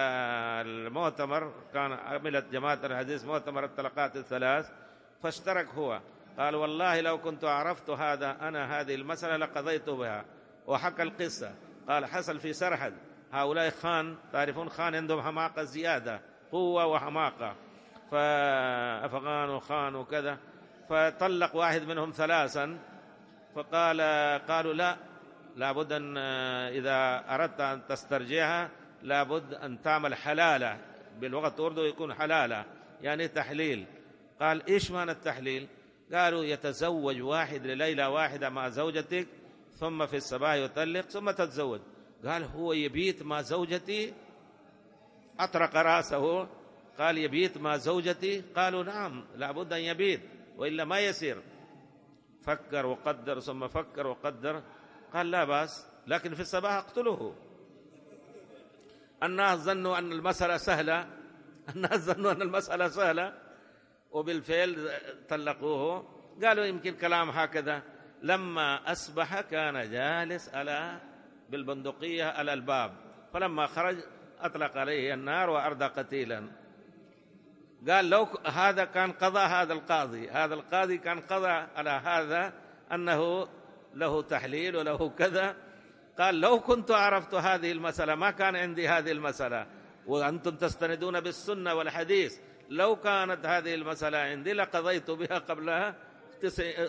المؤتمر كان عملت جماعة الحديث مؤتمر الطلقات الثلاث فاشترك هو قال والله لو كنت عرفت هذا أنا هذه المسألة لقضيت بها وحكى القصة قال حصل في سرحد هؤلاء خان تعرفون خان عندهم حماقة زيادة قوة وحماقة فأفغان وخان وكذا فطلق واحد منهم ثلاثا فقال قالوا لا لابد أن إذا أردت أن تسترجعها لابد أن تعمل حلالة بالوقت أردو يكون حلالة يعني تحليل قال إيش معنى التحليل؟ قالوا يتزوج واحد لليلة واحدة مع زوجتك ثم في الصباح يطلق ثم تتزوج قال هو يبيت مع زوجتي أطرق رأسه قال يبيت مع زوجتي قالوا نعم لابد أن يبيت وإلا ما يسير فكر وقدر ثم فكر وقدر قال لا بأس لكن في الصباح اقتله الناس ظنوا أن المسألة سهلة الناس ظنوا أن المسألة سهلة وبالفعل طلقوه قالوا يمكن كلام هكذا لما أصبح كان جالس على بالبندقية على الباب فلما خرج أطلق عليه النار وأرضى قتيلا قال لو هذا كان قضى هذا القاضي هذا القاضي كان قضى على هذا أنه له تحليل وله كذا قال لو كنت عرفت هذه المسألة ما كان عندي هذه المسألة وأنتم تستندون بالسنة والحديث لو كانت هذه المسألة عندي لقضيت بها قبل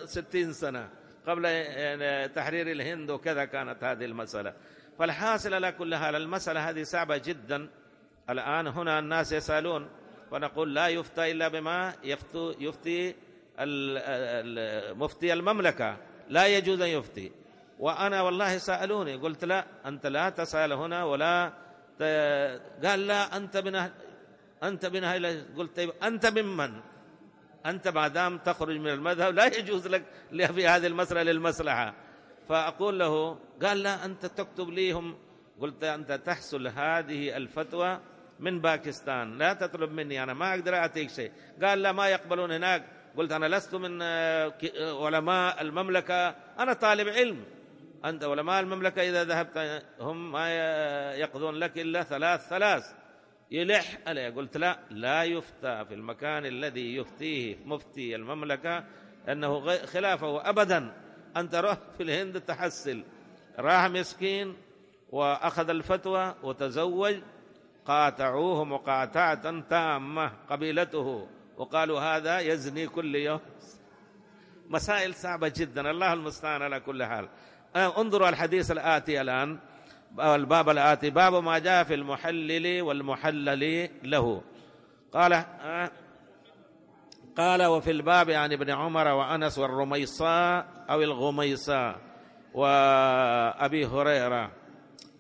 ستين سنة قبل يعني تحرير الهند وكذا كانت هذه المسألة فالحاصل على كل حال المسألة هذه صعبة جدا الآن هنا الناس يسألون ونقول لا يفتى إلا بما يفتو يفتي مفتي المملكة لا يجوز أن يفتي وأنا والله سألوني قلت لا أنت لا تسأل هنا ولا قال لا أنت من أنت من هاي قلت طيب أنت ممن أنت ما دام تخرج من المذهب لا يجوز لك في هذه المسألة للمصلحة فأقول له قال لا أنت تكتب ليهم قلت أنت تحصل هذه الفتوى من باكستان لا تطلب مني أنا ما أقدر أعطيك شيء قال لا ما يقبلون هناك قلت أنا لست من آه، آه، علماء المملكة أنا طالب علم أنت علماء المملكة إذا ذهبت هم ما يقضون لك إلا ثلاث ثلاث يلح عليه قلت لا لا يفتى في المكان الذي يفتيه مفتي المملكة أنه خلافه أبدا أنت روح في الهند تحصل راح مسكين وأخذ الفتوى وتزوج قاطعوه مقاطعة تامة قبيلته وقالوا هذا يزني كل يوم مسائل صعبة جدا الله المستعان على كل حال انظروا الحديث الآتي الآن الباب الآتي باب ما جاء في المحلل والمحلل له قال آه، قال وفي الباب عن ابن عمر وأنس والرميصاء أو الغميصاء وأبي هريرة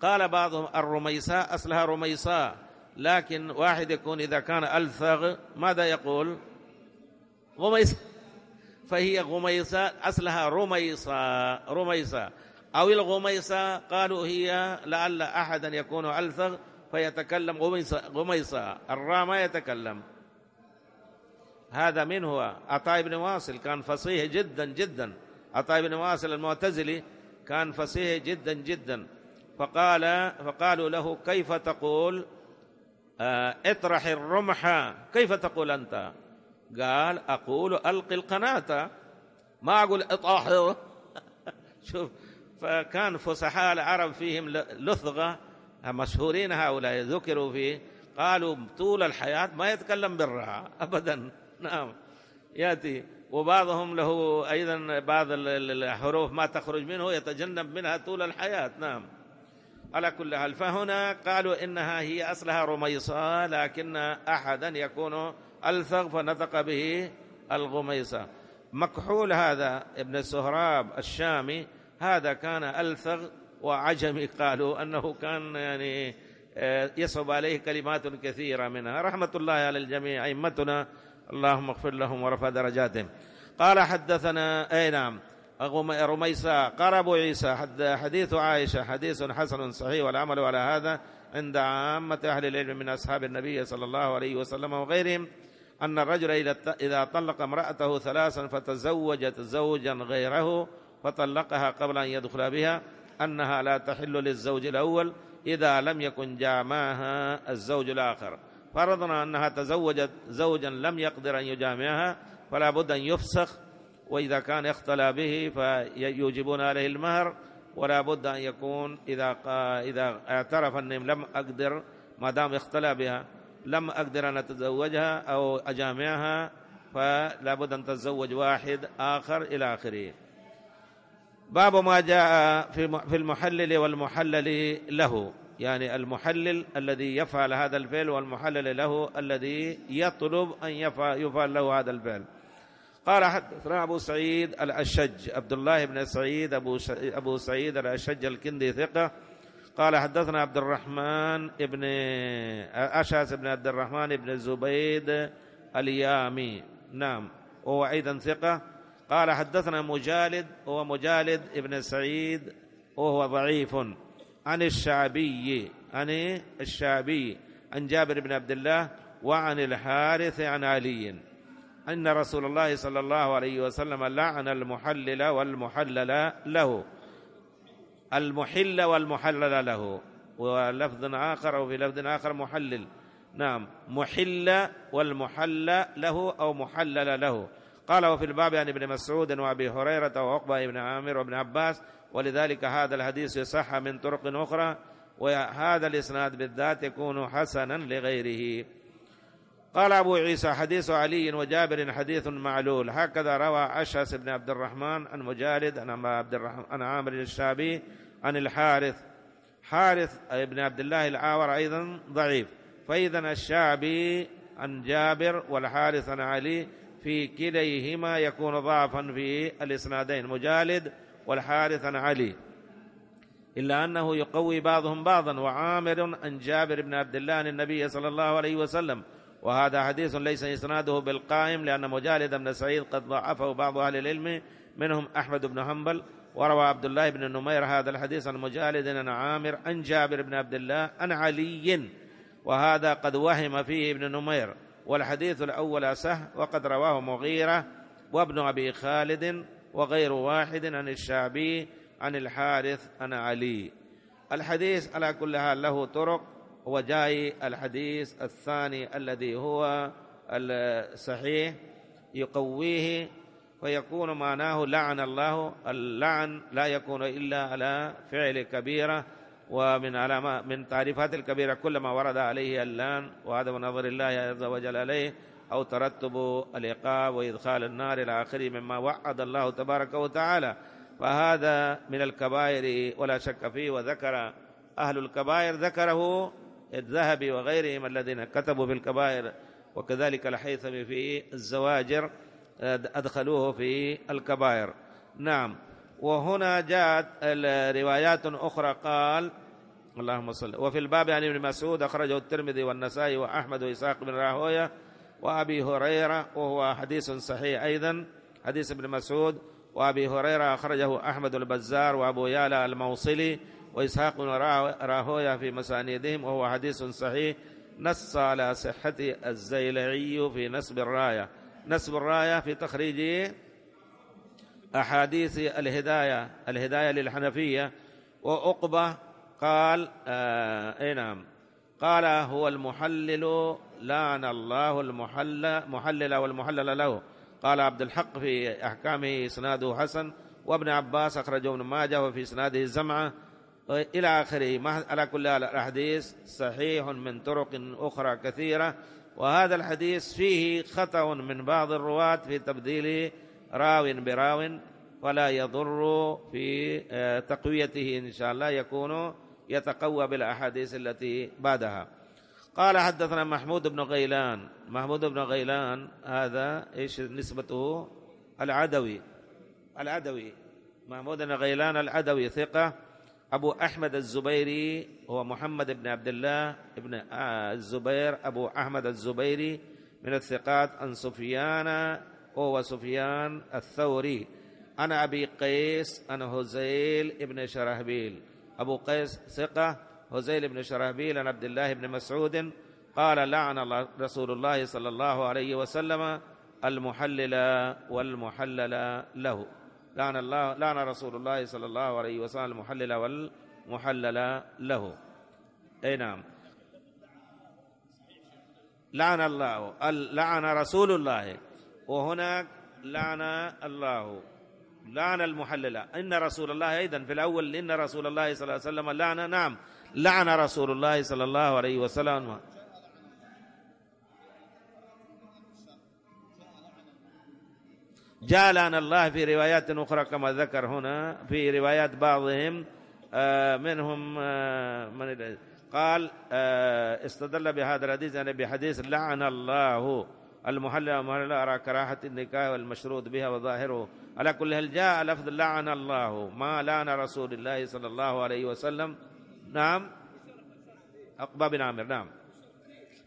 قال بعضهم الرميصاء أصلها رميصاء لكن واحد يكون إذا كان ألثغ ماذا يقول غميصاء فهي غميصاء أصلها رميصاء رميصاء أو الغميصة قالوا هي لعل أحدا يكون ألفغ فيتكلم غميصة, غميصة الراء ما يتكلم هذا من هو عطاء بن واصل كان فصيح جدا جدا عطاء بن واصل المعتزلي كان فصيح جدا جدا فقال فقالوا له كيف تقول آه، اطرح الرمح كيف تقول أنت قال أقول ألقي القناة ما أقول اطاحه شوف فكان فصحاء العرب فيهم لثغة مشهورين هؤلاء ذكروا فيه قالوا طول الحياة ما يتكلم بالراحة أبدا نعم يأتي وبعضهم له أيضا بعض الحروف ما تخرج منه يتجنب منها طول الحياة نعم على كل حال فهنا قالوا إنها هي أصلها رميصة لكن أحدا يكون ألثغ فنطق به الغميصة مكحول هذا ابن سهراب الشامي هذا كان ألثغ وعجمي قالوا أنه كان يعني آه، يصب عليه كلمات كثيرة منها رحمة الله على الجميع أئمتنا اللهم اغفر لهم ورفع درجاتهم قال حدثنا أي نعم رميسا قال أبو عيسى حديث عائشة حديث حسن صحيح والعمل على هذا عند عامة أهل العلم من أصحاب النبي صلى الله عليه وسلم وغيرهم أن الرجل إذا طلق امرأته ثلاثا فتزوجت زوجا غيره فطلقها قبل أن يدخل بها أنها لا تحل للزوج الأول إذا لم يكن جامعها الزوج الآخر فرضنا أنها تزوجت زوجا لم يقدر أن يجامعها فلا بد أن يفسخ وإذا كان اختلى به فيوجبون عليه المهر ولا بد أن يكون إذا إذا اعترف أني لم أقدر ما دام اختلى بها لم أقدر أن أتزوجها أو أجامعها فلا بد أن تتزوج واحد آخر إلى آخره باب ما جاء في المحلل والمحلل له يعني المحلل الذي يفعل هذا الفعل والمحلل له الذي يطلب أن يفعل له هذا الفعل قال حدثنا أبو سعيد الأشج عبد الله بن سعيد أبو, أبو سعيد الأشج الكندي ثقة قال حدثنا عبد الرحمن ابن أشعث بن عبد الرحمن بن زبيد اليامي نعم وهو أيضا ثقة قال حدثنا مجالد هو مجالد ابن سعيد وهو ضعيف عن الشعبي عن الشعبي عن جابر بن عبد الله وعن الحارث عن علي أن رسول الله صلى الله عليه وسلم لعن المحلل والمحلل له المحل والمحلل له ولفظ آخر أو في لفظ آخر محلل نعم محل والمحل له أو محلل له قال وفي الباب عن ابن مسعود وابي هريره وعقبه بن عامر وابن عباس ولذلك هذا الحديث يصح من طرق اخرى وهذا الاسناد بالذات يكون حسنا لغيره قال أبو عيسى حديث علي وجابر حديث معلول هكذا روى أشعث بن عبد الرحمن عن مجالد عن عبد الرحمن عن عامر الشابي عن الحارث حارث بن عبد الله العاور أيضا ضعيف فإذا الشعبي عن جابر والحارث عن علي في كليهما يكون ضعفا في الإسنادين مجالد والحارث عن علي إلا أنه يقوي بعضهم بعضا وعامر عن جابر بن عبد الله عن النبي صلى الله عليه وسلم وهذا حديث ليس إسناده بالقائم لأن مجالد بن سعيد قد ضعفه بعض أهل العلم منهم أحمد بن حنبل وروى عبد الله بن النمير هذا الحديث عن مجالد عن عامر عن جابر بن عبد الله عن علي وهذا قد وهم فيه ابن نمير والحديث الأول أسه وقد رواه مغيرة وابن أبي خالد وغير واحد عن الشعبي عن الحارث عن علي الحديث على كل حال له طرق وجاي الحديث الثاني الذي هو الصحيح يقويه فيكون معناه لعن الله اللعن لا يكون إلا على فعل كبيرة ومن علامات من تعريفات الكبيرة كل ما ورد عليه اللان وعدم نظر الله عز وجل عليه أو ترتب العقاب وإدخال النار إلى آخره مما وعد الله تبارك وتعالى فهذا من الكبائر ولا شك فيه وذكر أهل الكبائر ذكره الذهبي وغيرهم الذين كتبوا في الكبائر وكذلك الحيثمي في الزواجر آه، أدخلوه في الكبائر نعم وهنا جاءت روايات أخرى قال اللهم صل وفي الباب عن ابن مسعود أخرجه الترمذي والنسائي وأحمد وإسحاق بن راهوية وأبي هريرة وهو حديث صحيح أيضا حديث ابن مسعود وأبي هريرة أخرجه أحمد البزار وأبو يالا الموصلي وإسحاق بن راهوية في مسانيدهم وهو حديث صحيح نص على صحة الزيلعي في نسب الراية نسب الراية في تخريجه أحاديث الهداية الهداية للحنفية وأقبة قال آه اي نعم قال هو المحلل لعن الله المحل محلل والمحلل له قال عبد الحق في أحكامه إسناده حسن وابن عباس أخرجه ابن ماجه وفي إسناده الزمعة إلى آخره على كل الأحاديث صحيح من طرق أخرى كثيرة وهذا الحديث فيه خطأ من بعض الرواة في تبديله راو براو ولا يضر في آه، تقويته إن شاء الله يكون يتقوى بالأحاديث التي بعدها قال حدثنا محمود بن غيلان محمود بن غيلان هذا إيش نسبته العدوي العدوي محمود بن غيلان العدوي ثقة أبو أحمد الزبيري هو محمد بن عبد الله بن آه، الزبير أبو أحمد الزبيري من الثقات عن سفيان وهو سفيان الثوري عن أبي قيس عن هزيل ابن شرهبيل أبو قيس ثقة هزيل بن شرهبيل عن عبد الله بن مسعود قال لعن رسول الله صلى الله عليه وسلم المحلل والمحلل له لعن الله لعن رسول الله صلى الله عليه وسلم المحلل والمحلل له اي نعم لعن الله لعن رسول الله وهناك لعن الله لعن المحللة إن رسول الله أيضا في الأول إن رسول الله صلى الله عليه وسلم لعن نعم لعن رسول الله صلى الله عليه وسلم جاء لعن الله في روايات أخرى كما ذكر هنا في روايات بعضهم آه، منهم آه، من قال آه، استدل بهذا الحديث يعني بحديث لعن الله المحلى محلى على كراهة النكاح والمشروط بها وظاهره على كل هل جاء لفظ لعن الله ما لعن رسول الله صلى الله عليه وسلم نعم أقبى بن عامر نعم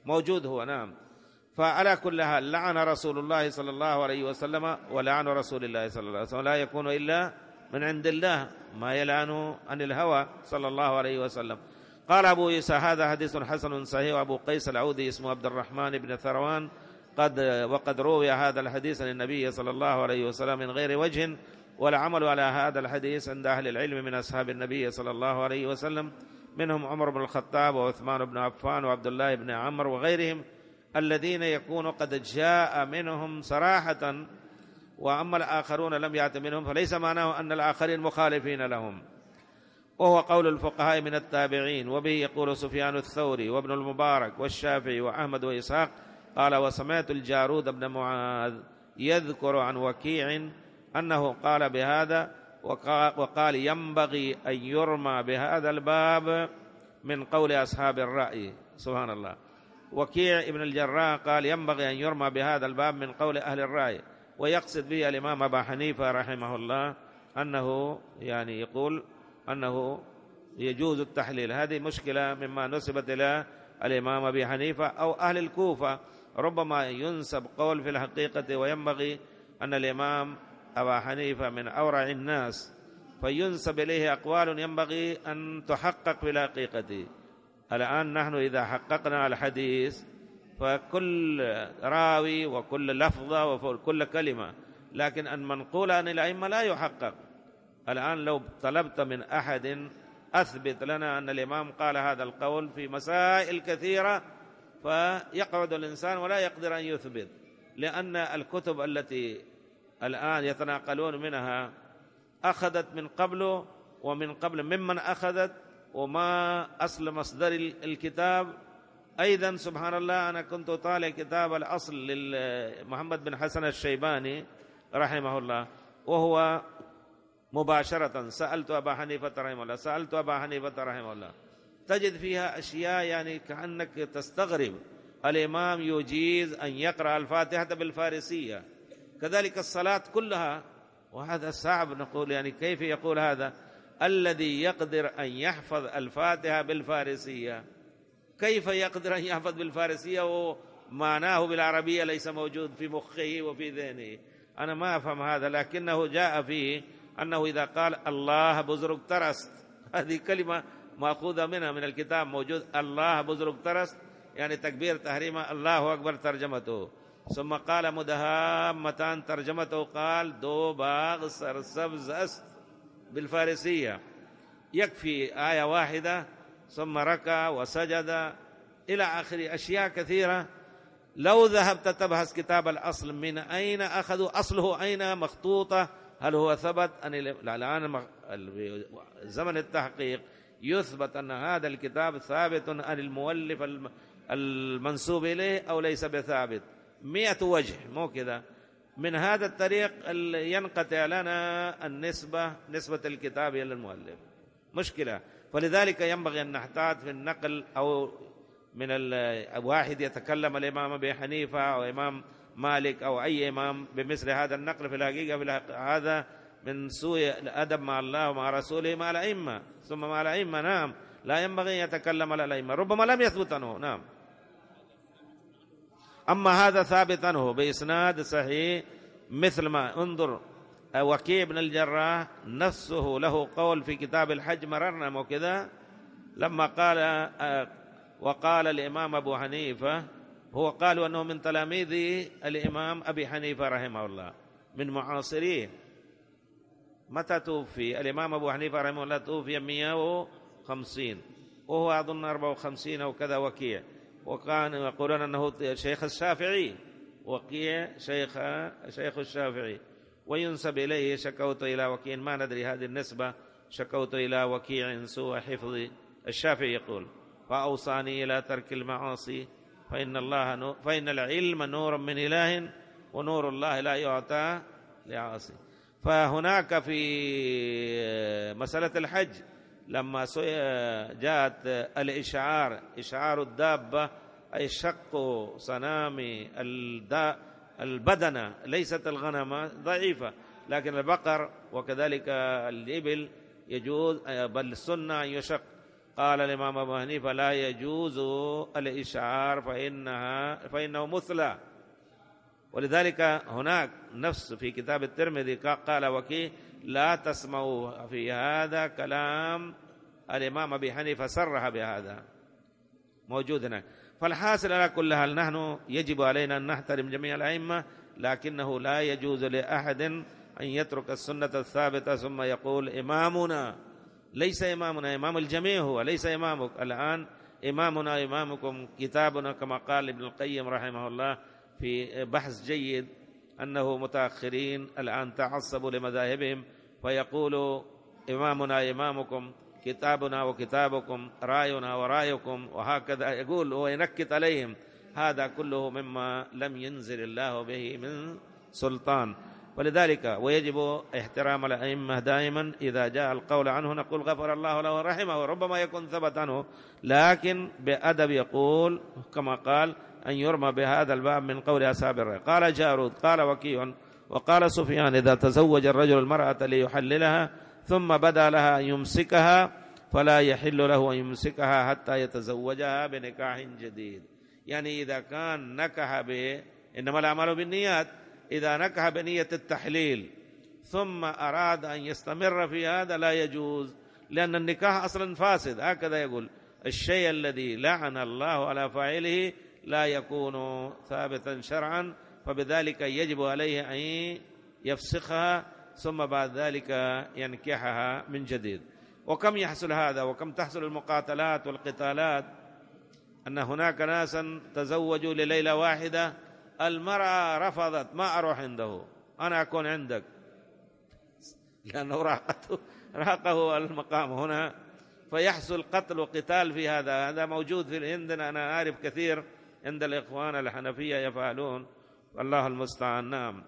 موجود هو نعم فعلى كل لعن رسول الله صلى الله عليه وسلم ولعن رسول الله صلى الله عليه وسلم لا يكون إلا من عند الله ما يلعن عن الهوى صلى الله عليه وسلم قال أبو يوسف هذا حديث حسن صحيح وأبو قيس العودي اسمه عبد الرحمن بن ثروان قد وقد روي هذا الحديث عن النبي صلى الله عليه وسلم من غير وجه والعمل على هذا الحديث عند أهل العلم من أصحاب النبي صلى الله عليه وسلم منهم عمر بن الخطاب وعثمان بن عفان وعبد الله بن عمرو وغيرهم الذين يكون قد جاء منهم صراحة وأما الآخرون لم يأت منهم فليس معناه أن الآخرين مخالفين لهم وهو قول الفقهاء من التابعين وبه يقول سفيان الثوري وابن المبارك والشافعي وأحمد وإسحاق قال وسمعت الجارود بن معاذ يذكر عن وكيع أنه قال بهذا وقال ينبغي أن يرمى بهذا الباب من قول أصحاب الرأي سبحان الله وكيع ابن الجراح قال ينبغي أن يرمى بهذا الباب من قول أهل الرأي ويقصد به الإمام أبا حنيفة رحمه الله أنه يعني يقول أنه يجوز التحليل هذه مشكلة مما نسبت إلى الإمام أبي حنيفة أو أهل الكوفة ربما ينسب قول في الحقيقة وينبغي أن الإمام أبا حنيفة من أورع الناس فينسب إليه أقوال ينبغي أن تحقق في الحقيقة الآن نحن إذا حققنا الحديث فكل راوي وكل لفظة وكل كلمة لكن أن منقول عن الأئمة لا يحقق الآن لو طلبت من أحد أثبت لنا أن الإمام قال هذا القول في مسائل كثيرة فيقعد الإنسان ولا يقدر أن يثبت لأن الكتب التي الآن يتناقلون منها أخذت من قبله ومن قبل ممن أخذت وما أصل مصدر الكتاب أيضا سبحان الله أنا كنت طالع كتاب الأصل لمحمد بن حسن الشيباني رحمه الله وهو مباشرة سألت أبا حنيفة رحمه الله سألت أبا حنيفة رحمه الله تجد فيها أشياء يعني كأنك تستغرب الإمام يجيز أن يقرأ الفاتحة بالفارسية كذلك الصلاة كلها وهذا صعب نقول يعني كيف يقول هذا الذي يقدر أن يحفظ الفاتحة بالفارسية كيف يقدر أن يحفظ بالفارسية ومعناه بالعربية ليس موجود في مخه وفي ذهنه أنا ما أفهم هذا لكنه جاء فيه أنه إذا قال الله بزرق ترست هذه كلمة مأخوذة منها من الكتاب موجود الله بزرگ ترست يعني تكبير تحريمة الله أكبر ترجمته ثم قال مدهامتان ترجمته قال دو باغ سرسبز أست بالفارسية يكفي آية واحدة ثم ركع وسجد إلى آخر أشياء كثيرة لو ذهبت تبحث كتاب الأصل من أين أخذوا أصله أين مخطوطة هل هو ثبت أن الآن زمن التحقيق يثبت أن هذا الكتاب ثابت عن المؤلف المنسوب إليه أو ليس بثابت مئة وجه مو كذا من هذا الطريق ينقطع لنا النسبة نسبة الكتاب إلى المؤلف مشكلة فلذلك ينبغي أن نحتاط في النقل أو من الواحد يتكلم الإمام أبي حنيفة أو إمام مالك أو أي إمام بمثل هذا النقل في الحقيقة في هذا من سوء الأدب مع الله ومع رسوله مع الأئمة ثم مع الأئمة نعم لا ينبغي أن يتكلم على الأئمة ربما لم يثبت عنه نعم أما هذا ثابت عنه بإسناد صحيح مثل ما انظر آه، وكي بن الجراح نفسه له قول في كتاب الحج مررنا وكذا لما قال آه، وقال الإمام أبو حنيفة هو قال أنه من تلاميذ الإمام أبي حنيفة رحمه الله من معاصريه متى توفي الإمام أبو حنيفة رحمه الله توفي 150 وهو أظن 54 أو كذا وكيع وكان يقولون أنه شيخ الشافعي وكيع شيخ شيخ الشافعي وينسب إليه شكوت إلى وكيع ما ندري هذه النسبة شكوت إلى وكيع سوء حفظي الشافعي يقول فأوصاني إلى ترك المعاصي فإن الله نور فإن العلم نور من إله ونور الله لا يعطى لعاصي فهناك في مسألة الحج لما جاءت الإشعار إشعار الدابة أي شق صنام البدنة ليست الغنم ضعيفة لكن البقر وكذلك الإبل يجوز بل السنة أن يشق قال الإمام أبو حنيفة لا يجوز الإشعار فإنها فإنه مثلى ولذلك هناك نفس في كتاب الترمذي قال وكي لا تسمعوا في هذا كلام الإمام أبي حنيفة صرح بهذا موجود هناك فالحاصل على كل هل نحن يجب علينا أن نحترم جميع الأئمة لكنه لا يجوز لأحد أن يترك السنة الثابتة ثم يقول إمامنا ليس إمامنا إمام الجميع هو ليس إمامك الآن إمامنا إمامكم كتابنا كما قال ابن القيم رحمه الله في بحث جيد أنه متأخرين الآن تعصبوا لمذاهبهم فيقول إمامنا إمامكم كتابنا وكتابكم رأينا ورأيكم وهكذا يقول وينكت عليهم هذا كله مما لم ينزل الله به من سلطان ولذلك ويجب احترام الأئمة دائما إذا جاء القول عنه نقول غفر الله له ورحمه ربما يكون ثبت عنه لكن بأدب يقول كما قال أن يرمى بهذا الباب من قول أصحاب الرأي قال جارود قال وكيع وقال سفيان إذا تزوج الرجل المرأة ليحللها ثم بدا لها أن يمسكها فلا يحل له أن يمسكها حتى يتزوجها بنكاح جديد يعني إذا كان نكح به إنما الأعمال بالنيات إذا نكح بنية التحليل ثم أراد أن يستمر في هذا لا يجوز لأن النكاح أصلا فاسد هكذا يقول الشيء الذي لعن الله على فاعله لا يكون ثابتا شرعا فبذلك يجب عليه أن يفسخها ثم بعد ذلك ينكحها من جديد وكم يحصل هذا وكم تحصل المقاتلات والقتالات أن هناك ناسا تزوجوا لليلة واحدة المرأة رفضت ما أروح عنده أنا أكون عندك لأنه راقته راقه المقام هنا فيحصل قتل وقتال في هذا هذا موجود في الهند أنا أعرف كثير عند الإخوان الحنفية يفعلون والله المستعان نعم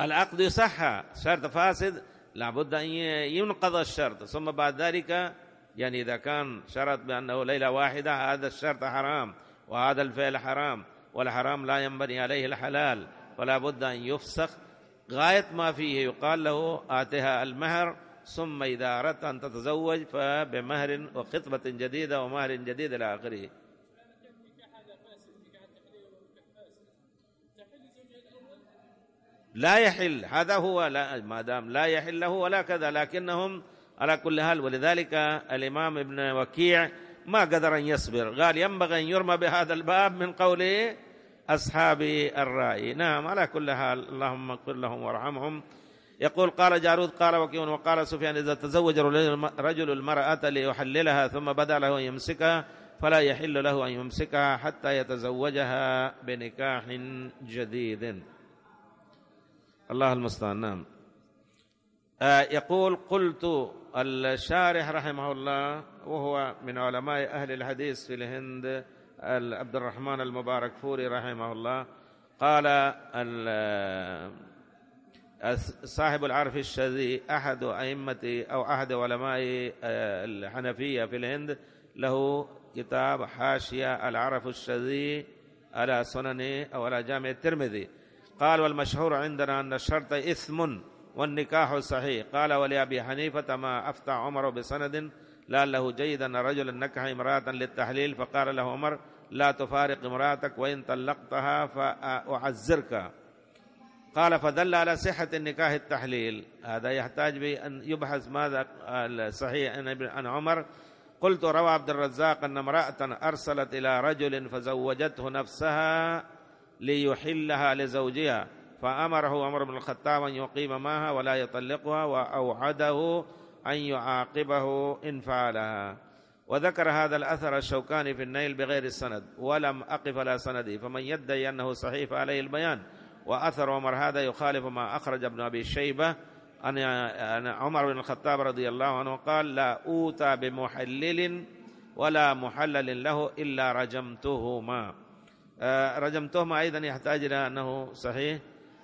العقد صح شرط فاسد لابد أن ينقض الشرط ثم بعد ذلك يعني إذا كان شرط بأنه ليلة واحدة هذا الشرط حرام وهذا الفعل حرام والحرام لا ينبني عليه الحلال فلا بد أن يفسخ غاية ما فيه يقال له آتها المهر ثم إذا أردت أن تتزوج فبمهر وخطبة جديدة ومهر جديد إلى آخره لا يحل هذا هو لا ما دام لا يحل له ولا كذا لكنهم على كل حال ولذلك الإمام ابن وكيع ما قدر أن يصبر قال ينبغي أن يرمى بهذا الباب من قول أصحاب الرأي نعم على كل حال اللهم اغفر لهم وارحمهم يقول قال جارود قال وكيون وقال سفيان إذا تزوج رجل المرأة ليحللها ثم بدا له أن يمسكها فلا يحل له أن يمسكها حتى يتزوجها بنكاح جديد الله المستعان نعم آه، يقول قلت الشارح رحمه الله وهو من علماء أهل الحديث في الهند عبد الرحمن المبارك فوري رحمه الله قال صاحب العرف الشذي أحد أئمة أو أحد علماء آه، الحنفية في الهند له كتاب حاشية العرف الشذي على سنن أو على جامع الترمذي قال والمشهور عندنا أن الشرط إثم والنكاح صحيح قال ولأبي حنيفة ما أفتى عمر بسند لعله جيد أن رجلا نكح امرأة للتحليل فقال له عمر لا تفارق امرأتك وإن طلقتها فأعزرك قال فدل على صحة النكاح التحليل هذا يحتاج بأن يبحث ماذا صحيح عن عمر قلت روى عبد الرزاق أن امرأة أرسلت إلى رجل فزوجته نفسها ليحلها لزوجها فأمره عمر بن الخطاب أن يقيم معها ولا يطلقها وأوعده أن يعاقبه إن فعلها وذكر هذا الأثر الشوكاني في النيل بغير السند ولم أقف على سنده فمن يدعي أنه صحيح فعليه البيان وأثر عمر هذا يخالف ما أخرج ابن أبي شيبة أن عمر بن الخطاب رضي الله عنه قال لا أوتى بمحلل ولا محلل له إلا رجمتهما آه، رجمتهما أيضا يحتاج إلى أنه صحيح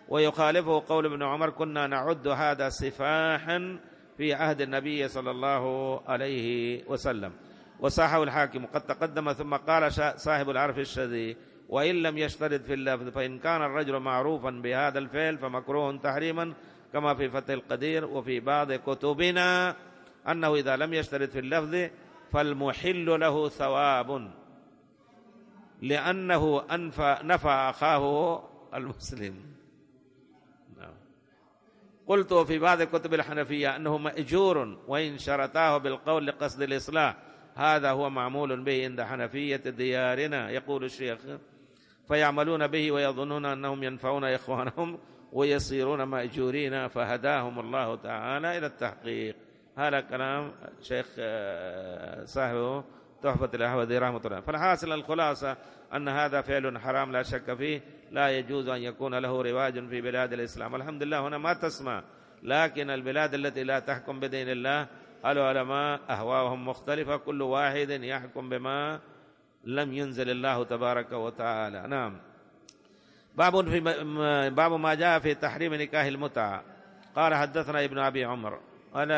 ويخالفه قول ابن عمر كنا نعد هذا سفاحا في عهد النبي صلى الله عليه وسلم وصاحه الحاكم قد تقدم ثم قال صاحب العرف الشذي وإن لم يشترط في اللفظ فإن كان الرجل معروفا بهذا الفعل فمكروه تحريما كما في فتح القدير وفي بعض كتبنا أنه إذا لم يشترط في اللفظ فالمحل له ثواب لأنه أنفى نفى أخاه المسلم نعم. قلت في بعض كتب الحنفية أنه مأجور وإن شرطاه بالقول لقصد الإصلاح هذا هو معمول به عند حنفية ديارنا يقول الشيخ فيعملون به ويظنون أنهم ينفعون إخوانهم ويصيرون مأجورين فهداهم الله تعالى إلى التحقيق هذا كلام شيخ آه، صاحبه تحفة الأحوذي رحمة الله فالحاصل الخلاصة أن هذا فعل حرام لا شك فيه لا يجوز أن يكون له رواج في بلاد الإسلام الحمد لله هنا ما تسمع لكن البلاد التي لا تحكم بدين الله العلماء أهواهم مختلفة كل واحد يحكم بما لم ينزل الله تبارك وتعالى نعم باب في باب ما جاء في تحريم نكاح المتعة قال حدثنا ابن أبي عمر قال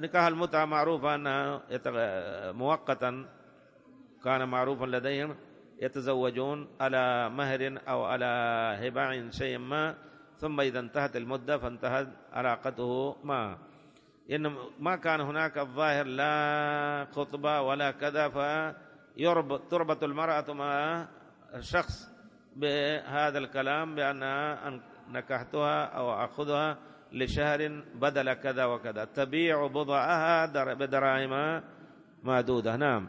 نكاح المتعة معروف أنها مؤقتا كان معروفا لديهم يتزوجون على مهر أو على هباع شيء ما ثم إذا انتهت المدة فانتهت علاقته ما إن ما كان هناك الظاهر لا خطبة ولا كذا ف يربط تربط المرأة مع الشخص بهذا الكلام بأنها نكحتها أو أخذها لشهر بدل كذا وكذا تبيع بضعها بدراهم معدودة نعم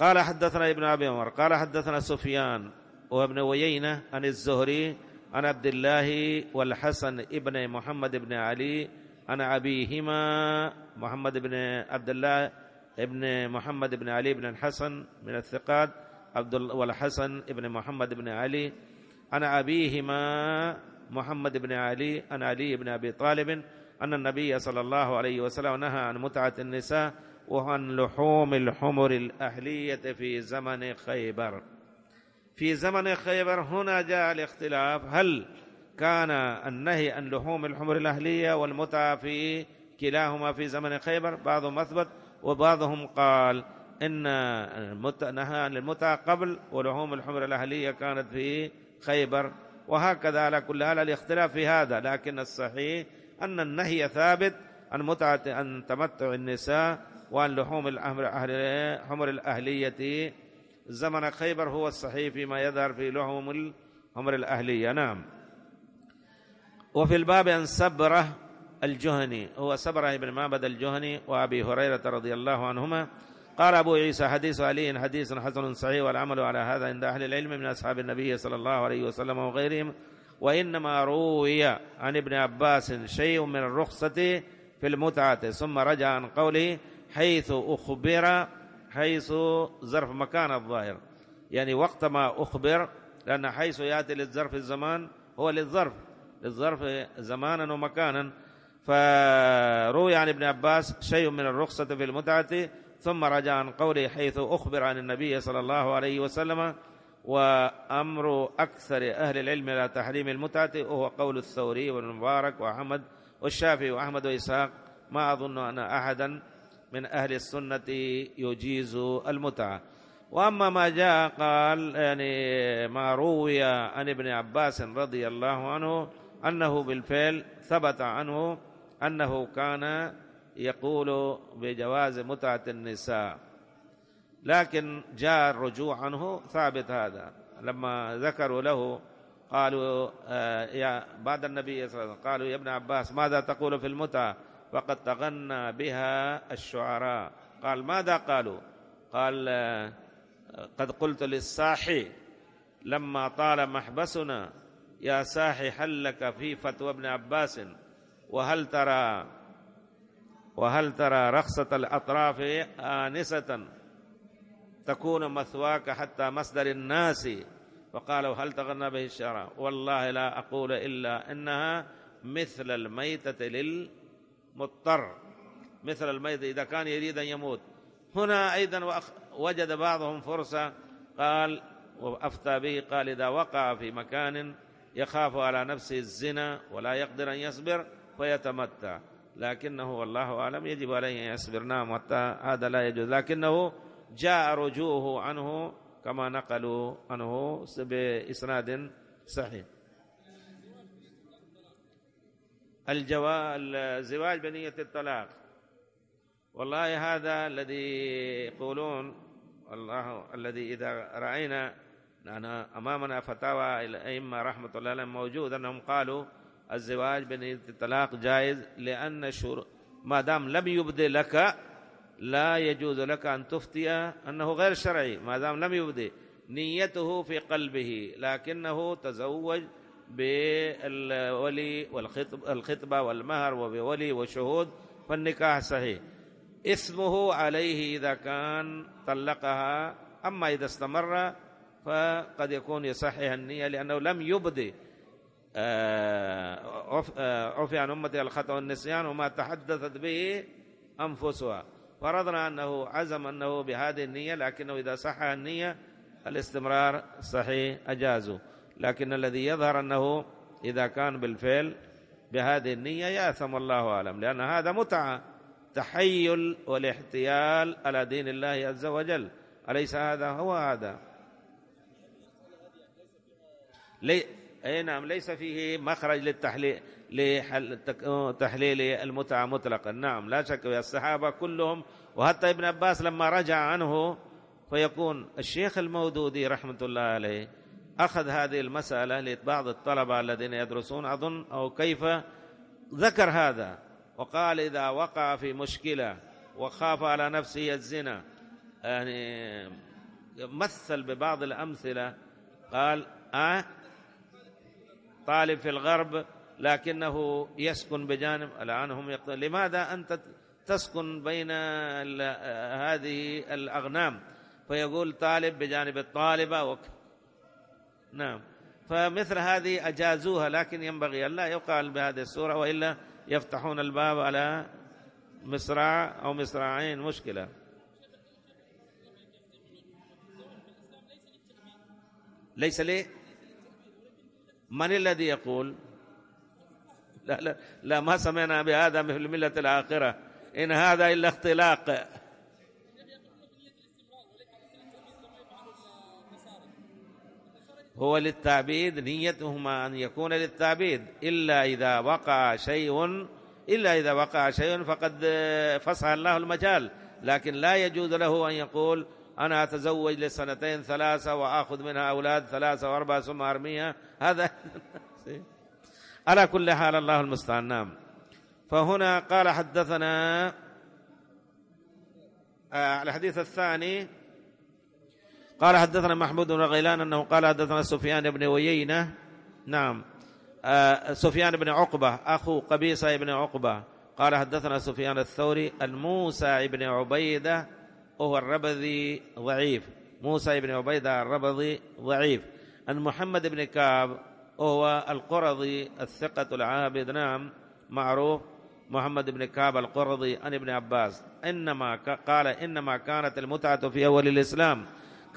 قال حدثنا ابن أبي عمر قال حدثنا سفيان وابن ويينة عن الزهري عن عبد الله والحسن ابن محمد بن علي عن أبيهما محمد بن عبد الله ابن محمد بن علي بن الحسن من الثقات عبد والحسن ابن محمد بن علي عن أبيهما محمد بن علي عن علي بن أبي طالب أن النبي صلى الله عليه وسلم نهى عن متعة النساء وعن لحوم الحمر الأهلية في زمن خيبر في زمن خيبر هنا جاء الاختلاف هل كان النهي عن لحوم الحمر الأهلية والمتعة في كلاهما في زمن خيبر بعضهم أثبت وبعضهم قال إن نهى عن المتعة قبل ولحوم الحمر الأهلية كانت في خيبر وهكذا على كل حال الاختلاف في هذا لكن الصحيح أن النهي ثابت عن متعة عن تمتع النساء وعن لحوم الحمر الأهلية زمن خيبر هو الصحيح فيما يظهر في لحوم الحمر الأهلية نعم وفي الباب أن سبرة الجهني هو سبره بن معبد الجهني وأبي هريرة رضي الله عنهما قال أبو عيسى حديث علي حديث حسن صحيح والعمل على هذا عند أهل العلم من أصحاب النبي صلى الله عليه وسلم وغيرهم وإنما روي عن ابن عباس شيء من الرخصة في المتعة ثم رجع عن قوله حيث أخبر حيث ظرف مكان الظاهر يعني وقت ما أخبر لأن حيث يأتي للظرف الزمان هو للظرف للظرف زمانا ومكانا فروي عن ابن عباس شيء من الرخصة في المتعة ثم رجع عن قوله حيث أخبر عن النبي صلى الله عليه وسلم وأمر أكثر أهل العلم على تحريم المتعة وهو قول الثوري والمبارك وأحمد والشافعي وأحمد وإسحاق ما أظن أن أحدا من أهل السنة يجيز المتعة وأما ما جاء قال يعني ما روي عن ابن عباس رضي الله عنه أنه بالفعل ثبت عنه أنه كان يقول بجواز متعة النساء لكن جاء الرجوع عنه ثابت هذا لما ذكروا له قالوا آه، يا بعد النبي صلى الله عليه وسلم قالوا يا ابن عباس ماذا تقول في المتعة فقد تغنى بها الشعراء قال ماذا قالوا قال آه، قد قلت للصاحي لما طال محبسنا يا ساحي هل لك في فتوى ابن عباس وهل ترى وهل ترى رخصة الأطراف آنسة تكون مثواك حتى مصدر الناس وقالوا هل تغنى به الشرع والله لا أقول إلا إنها مثل الميتة للمضطر مثل الميتة إذا كان يريد أن يموت هنا أيضا وجد بعضهم فرصة قال وأفتى به قال إذا وقع في مكان يخاف على نفسه الزنا ولا يقدر أن يصبر فيتمتع لكنه والله أعلم يجب عليه أن يصبرنا متى هذا لا يجوز لكنه جاء رجوه عنه كما نقلوا عنه بإسناد صحيح الزواج بنية الطلاق والله هذا الذي يقولون الله الذي إذا رأينا أنا أمامنا فتاوى الأئمة رحمة الله موجود أنهم قالوا الزواج بين الطلاق جائز لأن شر ما دام لم يبدي لك لا يجوز لك أن تفتي أنه غير شرعي ما دام لم يبدي نيته في قلبه لكنه تزوج بالولي والخطبة والمهر وبولي وشهود فالنكاح صحيح اسمه عليه إذا كان طلقها أما إذا استمر فقد يكون يصحح النية لأنه لم يبدي آه، آه، عفي عن أمتي الخطأ والنسيان وما تحدثت به أنفسها فرضنا أنه عزم أنه بهذه النية لكنه إذا صح النية الاستمرار صحيح أجازه لكن الذي يظهر أنه إذا كان بالفعل بهذه النية يأثم الله أعلم لأن هذا متعة تحيل والاحتيال على دين الله عز وجل أليس هذا هو هذا ليه أي نعم ليس فيه مخرج للتحليل لتحليل المتعة مطلقا نعم لا شك الصحابة كلهم وحتى ابن عباس لما رجع عنه فيكون الشيخ المودودي رحمة الله عليه أخذ هذه المسألة لبعض الطلبة الذين يدرسون أظن أو كيف ذكر هذا وقال إذا وقع في مشكلة وخاف على نفسه الزنا يعني مثل ببعض الأمثلة قال أه طالب في الغرب لكنه يسكن بجانب الآن هم يقتل لماذا أنت تسكن بين هذه الأغنام فيقول طالب بجانب الطالبة وك... نعم فمثل هذه أجازوها لكن ينبغي ألا يقال بهذه الصورة وإلا يفتحون الباب على مصراع أو مصراعين مشكلة ليس ليه من الذي يقول لا لا, لا ما سمعنا بهذا في الملة الآخرة إن هذا إلا اختلاق هو للتعبيد نيتهما أن يكون للتعبيد إلا إذا وقع شيء إلا إذا وقع شيء فقد فسح الله المجال لكن لا يجوز له أن يقول أنا أتزوج لسنتين ثلاثة وآخذ منها أولاد ثلاثة وأربعة ثم أرميها هذا على كل حال الله المستعان نعم فهنا قال حدثنا آه الحديث الثاني قال حدثنا محمود بن غيلان أنه قال حدثنا سفيان بن ويينة نعم آه سفيان بن عقبة أخو قبيصة بن عقبة قال حدثنا سفيان الثوري الموسى بن عبيدة وهو الربذي ضعيف موسى بن عبيدة الربذي ضعيف عن محمد بن كعب وهو القرظي الثقة العابد نعم معروف محمد بن كعب القرظي عن ابن عباس إنما قال إنما كانت المتعة في أول الإسلام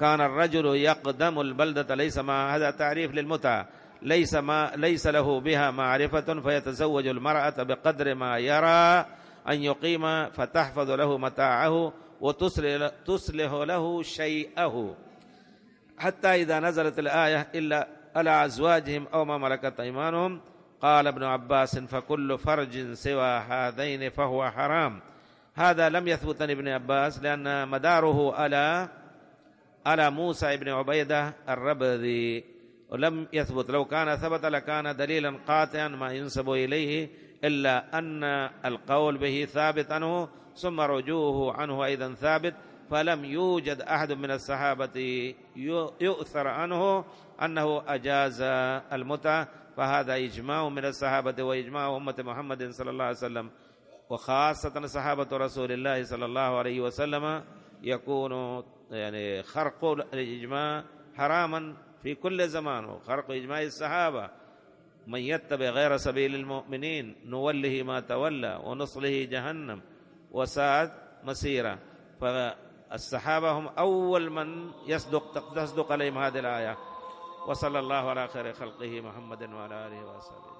كان الرجل يقدم البلدة ليس ما هذا تعريف للمتعة ليس ما ليس له بها معرفة فيتزوج المرأة بقدر ما يرى أن يقيم فتحفظ له متاعه وتصلح له شيئه حتى إذا نزلت الآية إلا على أزواجهم أو ما ملكت أيمانهم قال ابن عباس فكل فرج سوى هذين فهو حرام هذا لم يثبت ابن عباس لأن مداره على على موسى بن عبيدة الربذي ولم يثبت لو كان ثبت لكان دليلا قاطعا ما ينسب إليه إلا أن القول به ثابت عنه ثم رجوه عنه أيضا ثابت فلم يوجد أحد من الصحابة يؤثر عنه أنه أجاز المتعة فهذا إجماع من الصحابة وإجماع أمة محمد صلى الله عليه وسلم وخاصة صحابة رسول الله صلى الله عليه وسلم يكون يعني خرق الإجماع حراما في كل زمان وخرق إجماع الصحابة من يتبع غير سبيل المؤمنين نوله ما تولى ونصله جهنم وساد مسيرة فالصحابة هم أول من يصدق تصدق عليهم هذه الآية وصلى الله على خير خلقه محمد وعلى آله وصحبه